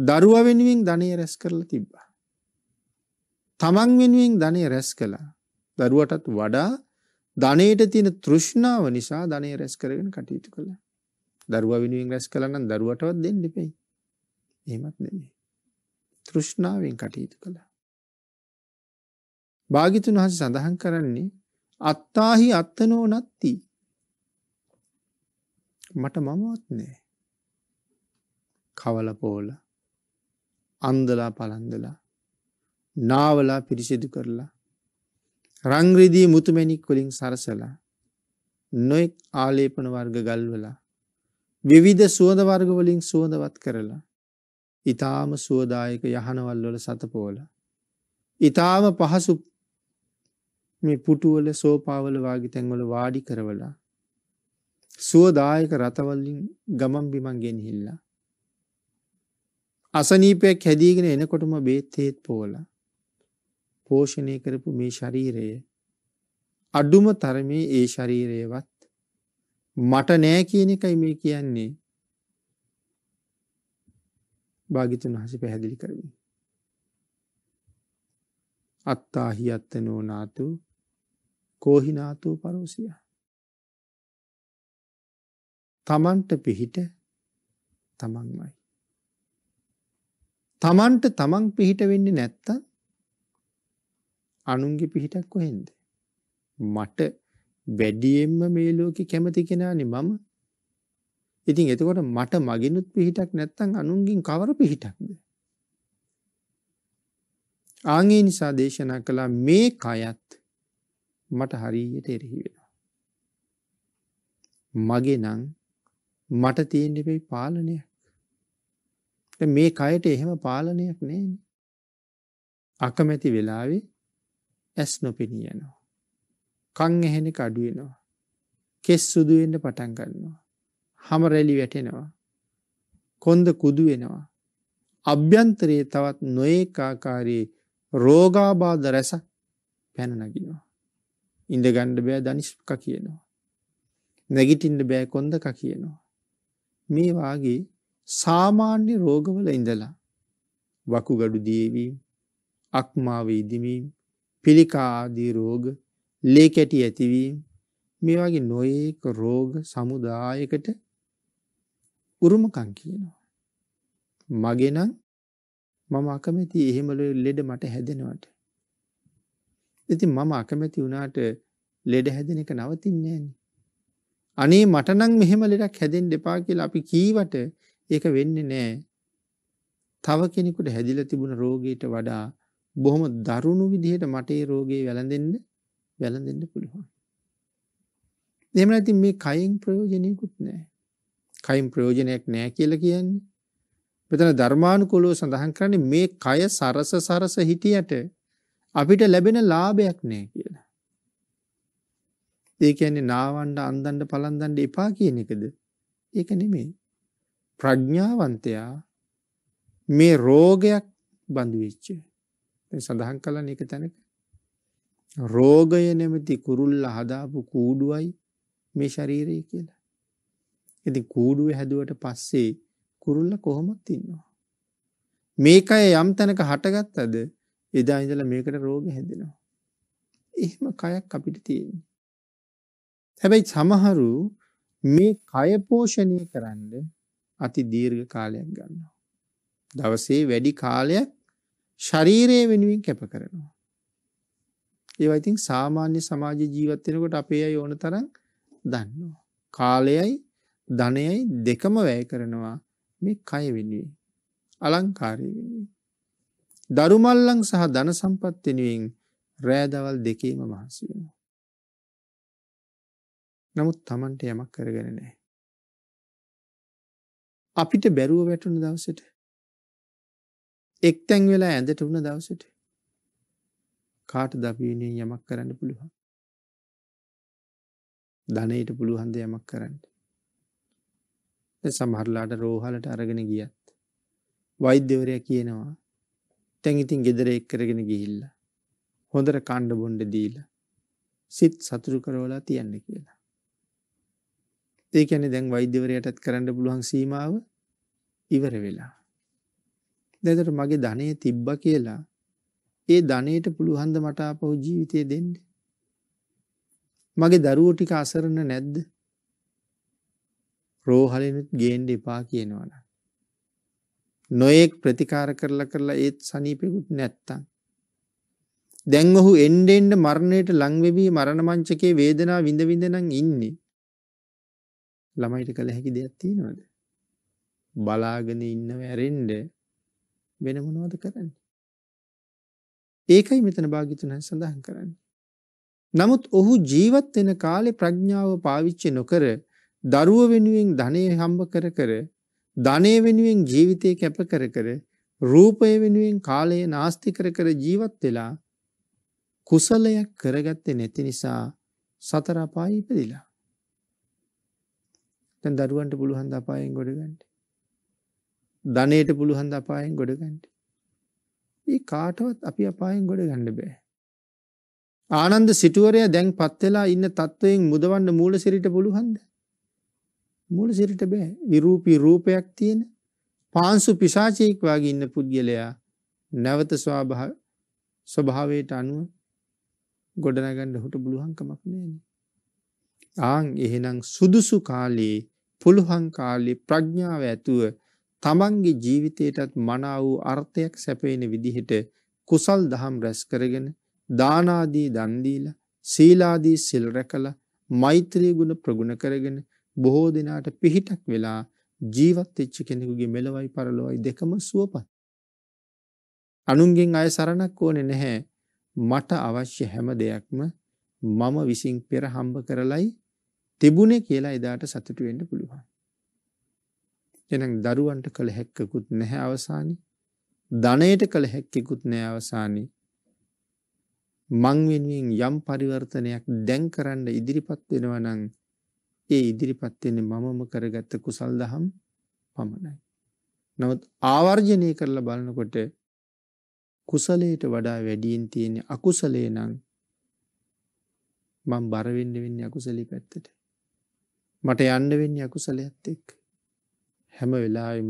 දරුව වෙනුවෙන් ධනය රැස් කරලා තිබ්බා. තමන් වෙනුවෙන් ධනය රැස් කළා දරුවටත් වඩා ධනයට තියෙන තෘෂ්ණාව නිසා ධනය රැස් කරගෙන කටයුතු කළ දරුව වෙනුවෙන් රැස් කලනම් දරුවටවත් දෙන්න දෙපෙයි. එහෙමත් නෙමෙයි. තෘෂ්ණාවෙන් කටයුතු කළා. භාගිතුන් වහන්සේ සඳහන් කරන්නේ අත්තාහි අත්තනෝ නත්ති මට මමවත් නෑ කවලපෝල අන්දලා පලන්දලා නාවලා පිරිසිදු කරලා රංග්‍රදී මුතුමැණික් කොලින් සරසලා නොෙක් ආලේපන වර්ග ගල්වලා විවිධ සුවද වර්ගවලින් සුවදවත් කරලා ඊටාම සුවදායක යහනවල් වල සතපෝල. ඊටාම පහසු මේ පුටු වල සෝපාවල වාගේ තැන්වල වාඩි කරවලා සුවදායක රතවලින් ගමන් බිමන් ගෙනහිල්ලා. අසනීපයක් හැදීගෙන එනකොටම බේත් හේත් පෝලා. පෝෂණය කරපු මේ ශරීරය අඩුම තරමේ ඒ ශරීරයවත් මට නෑ කියන එකයි මේ කියන්නේ භාගිතුන් හස පැහැදිලි කරමින්. අත්තාහි අත්තනෝ නාතු කෝහිනාතු පරෝසිය. තමන්ට පිහිට තමන්මයි. තමන්ට තමන් පිහිට වෙන්නේ නැත්ත අනුන්ගේ පිහිටක් කොහෙන්ද. මට වැඩියෙන්ම මේ ලෝකෙ කැමති කෙනානි මම ඉතින් එතකොට මට මගිනුත් පිහිටක් නැත්නම් අනුන්ගෙන් කවර පිහිටක්ද? ආන්ගේ නිසා දේශනා කළා මේ කයත් මට හරියට එරෙහි වෙනවා. මගේ නම් මට තියෙන දෙපේ පාලනයක්. මේ කයට එහෙම පාලනයක් නෑනේ. අකමැති වෙලාවේ ඇස් නොපෙනී යනවා. කන් ඇහෙන කඩු වෙනවා. කෙස් සුදු වෙන්න පටන් ගන්නවා. හම රැලි වැටෙනවා. කොන්ද කුදු වෙනවා. අභ්‍යන්තරයේ තවත් නොඒකාකාරයේ රෝගාබාධ රැස පැනනගෙනවා. ඉඳගණ්ඩ බෑ දනිශ්ක කියනවා. නැගිටින්ට බෑ කොන්දක කියනවා. මේ වගේ සාමාන්‍ය රෝගවල ඉඳලා වකුගඩු දියවීම් අක්මාව ඉදිමීම් පිළිකාදී රෝග ලේකැටි ඇතිවීම් මේ වගේ නොයෙක් රෝග සමුදායකට උරුමකම් කියනවා. මගේ නම් මම අකමැති එහෙම ලෙඩ මට හැදෙනවට. ඉතින් මම අකමැති වුණාට ලෙඩ හැදෙන එක නවතින්නේ නෑනේ. අනේ මට නම් මෙහෙම ලෙඩක් හැදෙන්න එපා කියලා අපි කීවට ඒක වෙන්නේ නෑ. තව කෙනෙකුට හැදිලා තිබුණ රෝගීට වඩා බොහොම දරුණු විදිහට මට ඒ රෝගේ වැළඳෙන්න වැළඳෙන්න පුළුවන්. එහෙම නැත්නම් මේ කයෙන් ප්‍රයෝජනෙකුත් නෑ. කයින් ප්‍රයෝජනයක් නැහැ කියලා කියන්නේ. මෙතන ධර්මානුකූලව සඳහන් කරන්නේ මේ කය සරස සරස හිටියට අපිට ලැබෙන ලාභයක් නැහැ කියලා. ඒ කියන්නේ නාවන්න අන්දන්න පලන්දන්න එපා කියන එකද? ඒක නෙමෙයි. ප්‍රඥාවන්තයා මේ රෝගයක් බඳු වෙච්ච. සඳහන් කළා එක තැනක. රෝගය නැමැති කුරුල්ල හදාපු කූඩුවයි මේ ශරීරය කියලා. ඉතින් කූඩුවේ හැදුවට පස්සේ කුරුල්ල කොහොමත් ඉන්නවා. මේකය යම් තැනක හටගත්තද එදා ඉඳලා මේකට රෝග හැදෙනවා. එහෙම කයක් අපිට තියෙන්නේ. හැබැයි සමහරු මේ කය පෝෂණය කරන්න අති දීර්ඝ කාලයක් ගන්නවා. දවසේ වැඩි කාලයක් ශරීරය වෙනුවෙන් කැප කරනවා. ඒවා ඉතින් සාමාන්‍ය සමාජ ජීවත් වෙනකොට අපේ අය ඕන තරම් දන්නවා. කාලයයි ධනයයි දෙකම වැය කරනවා මේ කය වෙනුවෙන් අලංකාරය වෙනුවෙන් දරුමල්ලන් සහ ධන සම්පත් වෙනුවෙන් රෑදවල් දෙකේම මහන්සි වෙනවා නමුත් Tamanට යමක් කරගෙන නැහැ අපිට බැරුව වැටුණ දවසට එක්තැන් වෙලා ඇඳට වුණ දවසට කාට දපීනෙන් යමක් කරන්න පුළුවන් ධනයට පුළුවන්ද යමක් කරන්න සමහරලාට රෝහලට අරගෙන ගියත්. වෛද්‍යවරය කියනවා තැන්ඉතින් ගෙදර එක් කරගෙන ගිහිල්ල. හොඳර කණ්ඩ බොන්්ඩ දීල. සිත් සතුරු කරෝලා තියන්න කියලා. ඒකැන දැන් වෛද්‍යවරයටත් කරන්න පුළුවන් සීමාව ඉවර වෙලා. දැතට මගේ ධනය තිබ්බ කියලා ඒ ධනයට පුළුහන්ද මට අපහු ජීවිතය දෙන්න. මගේ දරුවෝ ටික අසරණ නැද්ද රෝහලනුත් ගේන්ඩ එපා කියනවන. නොයෙක් ප්‍රතිකාර කරලා කරලා ඒත් සනීපෙකුත් නැත්තං. දැන් ඔහු එන්ඩෙන්ඩ මරණයට ලංවෙවී මරණමංචකේ වේදනා විඳවිඳනං ඉන්නේ. ළමයිට කළ හැකි දෙයක් තියෙනවද. බලාගෙන ඉන්නව ඇරෙන්ඩ වෙනමනවද කරන්න. ඒකයි මෙතන භාගිතුන සඳහන් කරන්න. නමුත් ඔහු ජීවත් වෙන කාලේ ප්‍රඥාව පාවිච්චි නොකර දරුව වෙනුවෙන් ධනය හම්බ කර කර ධනය වෙනුවෙන් ජීවිතය කැප කර කර රූපය වෙනුවෙන් කාලය නාස්ති කර කර ජීවත් වෙලා කුසලයක් කරගත්තේ නැති නිසා සතර අපායෙ ඉපදිලා. දැන් දරුවන්ට පුළුවන් ද අපායෙන් ගොඩ ගන්න. ධනයට පුළුවන් ද අපායෙන් ගොඩ ගන්න. ඒ කාටවත් අපි අපායෙන් ගොඩ ගන්න බෑ. ආනන්ද සිටුවරයා දැන් පත් වෙලා ඉන්න තත්වයෙන් මුදවන්න මූලසිරිට පුළුවන්ද? මූල සිරිට බෑ. විරූපී රූපයක් තියෙන පාංශු පිසාචයෙක් වගේ ඉන්න පුද්ගලයා නැවත ස්වභාව ස්වභාවයට අනුව ගොඩනගන්න හොට බුලුහංකමක් නෑනේ. ආන් එහෙනම් සුදුසු කාලේ පුළුවන් කාලේ ප්‍රඥාව ඇතුව තමන්ගේ ජීවිතයටත් මනා වූ අර්ථයක් සැපෙන විදිහට කුසල් දහම් රැස් කරගෙන දානාදී දන් දීලා සීලාදී සිල් රැකලා මෛත්‍රී ගුණ ප්‍රගුණ කරගෙන බොහෝ දිනාට පිහිටක් වෙලා ජීවත් වෙච්ච කෙනෙකුගේ මෙලොවයි පරලොවයි දෙකම සුවපත්. අනුන්ගෙන් අය සරණක් ඕනේ නැහැ. මට අවශ්‍ය හැම දෙයක්ම මම විසින් පෙර හම්බ කරලයි තිබුණේ කියලා එදාට සතුටු වෙන්න පුළුවන්. එහෙනම් දරුවන්ට කළ හැක්කකුත් නැහැ අවසානයේ. ධනයට කළ හැක්කෙකුත් නැහැ අවසානයේ. මං වෙනුවෙන් යම් පරිවර්තනයක් දැන් කරන්න ඉදිරිපත් වෙනවා නම් ඒ ඉදිරිපත් වෙන්නේ මමම කරගත්ත කුසල් දහම් පමණයි. නමුත් ආවර්ජනය කරලා බලනකොට කුසලයට වඩා වැඩියෙන් තියෙන අකුසලේ නම් මම බර වෙන්න වෙන්නේ අකුසලී පැත්තට. මට යන්න වෙන්නේ අකුසලයත් එක්ක. හැම වෙලාවෙම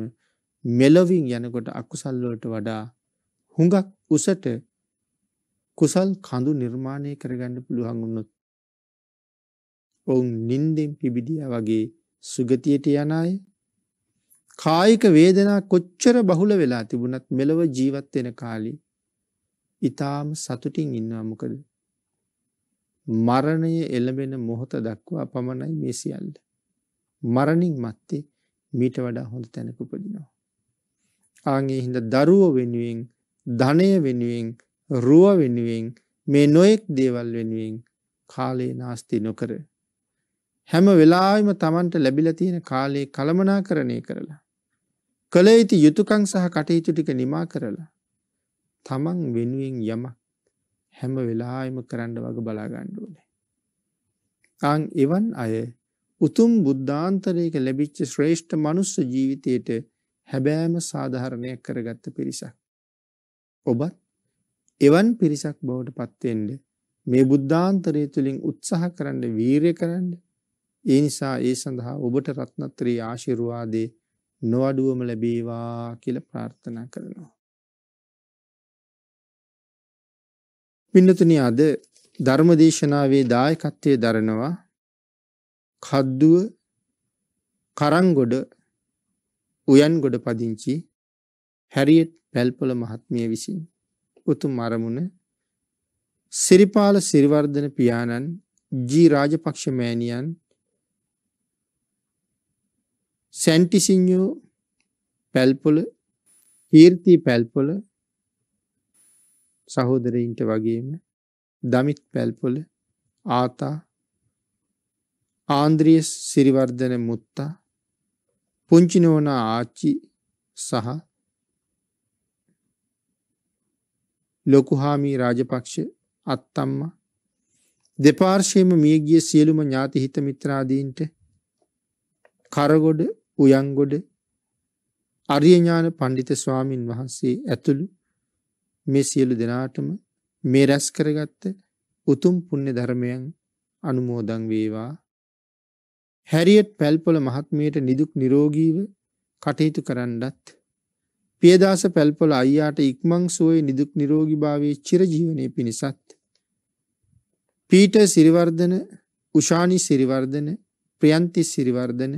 මෙලොවින් යනකොට අකුසල් වලට වඩා හුඟක් උසට කුසල් කඳු නිර්මාණය කරගන්න පුළුවන් වුණොත් ඔවුන් නිින්දෙන් පිබිදියා වගේ සුගතියට යන අය කායික වේදනා කොච්චර බහුල වෙලා තිබුණත් මෙලව ජීවත් වෙන කාලේ ඊටාම් සතුටින් ඉන්නවා මොකද මරණය එළඹෙන මොහොත දක්වා පමණයි මේ සියල්ල මරණින් මත්තේ මීට වඩා හොඳ තැනක උපදිනවා ආන්ගේ හින්දා දරුව වෙනුවෙන් ධනය වෙනුවෙන් රුව වෙනුවෙන් මේ නොයෙක් දේවල් වෙනුවෙන් කාලේ නාස්ති නොකර හැම වෙලාවෙම Tamanට ලැබිලා තියෙන කාලේ කළමනාකරණය කරලා කළ යුතු යුතුයකම් සහ කටයුතු ටික නිමා කරලා Taman වෙනුවෙන් යමක් හැම වෙලාවෙම කරන්න වග බලා ගන්න ඕනේ. ආන් එවන් අය උතුම් බුද්ධාන්තරයක ලැබිච්ච ශ්‍රේෂ්ඨ මනුස්ස ජීවිතයට හැබෑම සාධාරණයක් කරගත්ත පිරිසක්. ඔබත් එවන් පිරිසක් බවට පත්වෙන්න මේ බුද්ධාන්තරය තුළින් උත්සාහ කරන්න වීරය කරන්න ඒ නිසා ඒ සඳහා ඔබට රත්නත්‍රී ආශිර්වාදේ නොඅඩුවම ලැබේවා කියලා ප්‍රාර්ථනා කරනවා. පින්නතුනි අද ධර්මදේශනාවේ දායකත්වයේ දරනවා කද්දුව කරංගොඩ උයන්ගොඩ පදිංචි හැරියට් පැල්පොළ මහත්මිය විසින් උතුම් අරමුණ සිරිපාල සිරිවර්ධන පියාණන් ජී රාජපක්ෂ මෑණියන් සැන්ටිසිඤ්ඤෝ පැල්පොල කීර්ති පැල්පොල සහෝදරයින්ට වගේම දමිත් පැල්පොල ආතා ආන්ද්‍රියස් සිරිවර්ධන මුත්තා පුංචිනෝන ආච්චි සහ ලොකුහාමි රාජපක්ෂ අත්තම්මා දෙපාර්ශයේම මියගිය සියලුම ඥාති හිත මිත්‍රාදීන්ට කරගොඩ උයන්ගොඩ අරියඥාන පණ්ඩිත ස්වාමින් වහන්සේ ඇතුළු මේ සියලු දෙනාටම මේ රැස් කරගත්ත උතුම් පුණ්‍ය ධර්මයන් අනුමෝදන් වේවා. හැරියට් පැල්පොල මහත්මියට නිදුක් නිරෝගීව කටයුතු කරන්නත් පියදාස පැල්පොල අයියාට ඉක්මන් සුවයේ නිදුක් නිරෝගීභාවයේ චිරජීවනයේ පිණිසත් පීටර් සිරිවර්ධන උෂානි සිරිවර්ධන ප්‍රියන්ති සිරිවර්ධන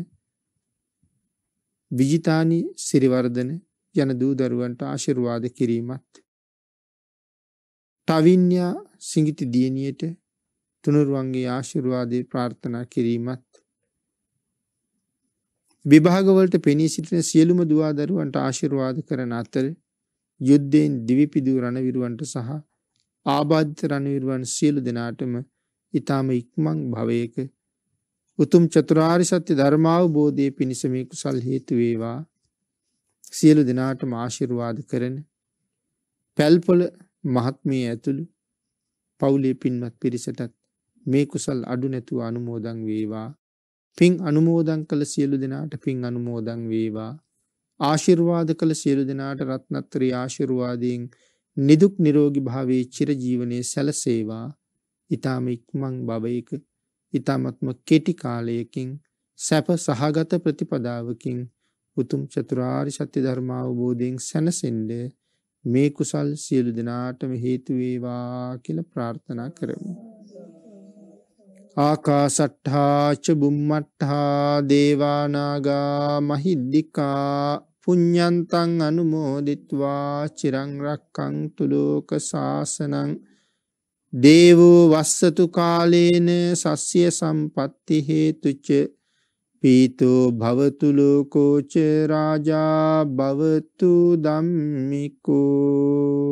විජිතානි සිරිවර්ධන යන දූ දරුවන්ට ආශිර්වාද කිරීමත් තවින්‍යා සිඟිති දියණියට තුනුරුවන්ගේ ආශිර්වාදය ප්‍රාර්ථනා කිරීමත් විභාගවලට පෙනී සිටින සියලුම දුවා දරුවන්ට ආශිර්වාද කරන අතර යුද්ධයෙන් දිවිපිදූ රණවිරුවන්ට සහ ආබාධිත රණවිරුවන් සියලු දෙනාටම ඊටාම ඉක්මන් භවයක උතුම් චතුරාරි සත්‍ය ධර්මාවබෝධය පිණිස මේ කුසල් හේතු වේවා සියලු දෙනාට ආශිර්වාද කරන පැල්පොල මහත්මිය ඇතුළු පවුලේ පින්වත් පිරිසටත් මේ කුසල් අඩු නැතුව අනුමෝදන් වේවා පින් අනුමෝදන් කළ සියලු දෙනාට පින් අනුමෝදන් වේවා ආශිර්වාද කළ සියලු දෙනාට රත්නත්‍රි ආශිර්වාදයෙන් නිදුක් නිරෝගී භාවයේ චිරජීවනයේ සැලසේවා ඊටාම ඉක්මන් භවයක ඊ타මත්ම කෙටි කාලයකින් සැප සහගත ප්‍රතිපදාවකින් උතුම් චතුරාර්ය සත්‍ය ධර්ම අවබෝධයෙන් සැනසෙන්නේ මේ කුසල් සියලු දෙනාටම හේතු වේවා කියලා ප්‍රාර්ථනා කරමු. ආකාසට්ඨා ච බුම්මට්ඨා දේවානාගා මහිද්దికා පුඤ්ඤන්තං අනුමෝදිත්වා චිරං රක්ඛන්තු ලෝක සාසනං දේවෝ වස්සතු කාලේන සස්්‍ය සම්පත්ති හේතුච පීතෝ භවතු ලෝකෝච රාජා භවතු ධම්මිකෝ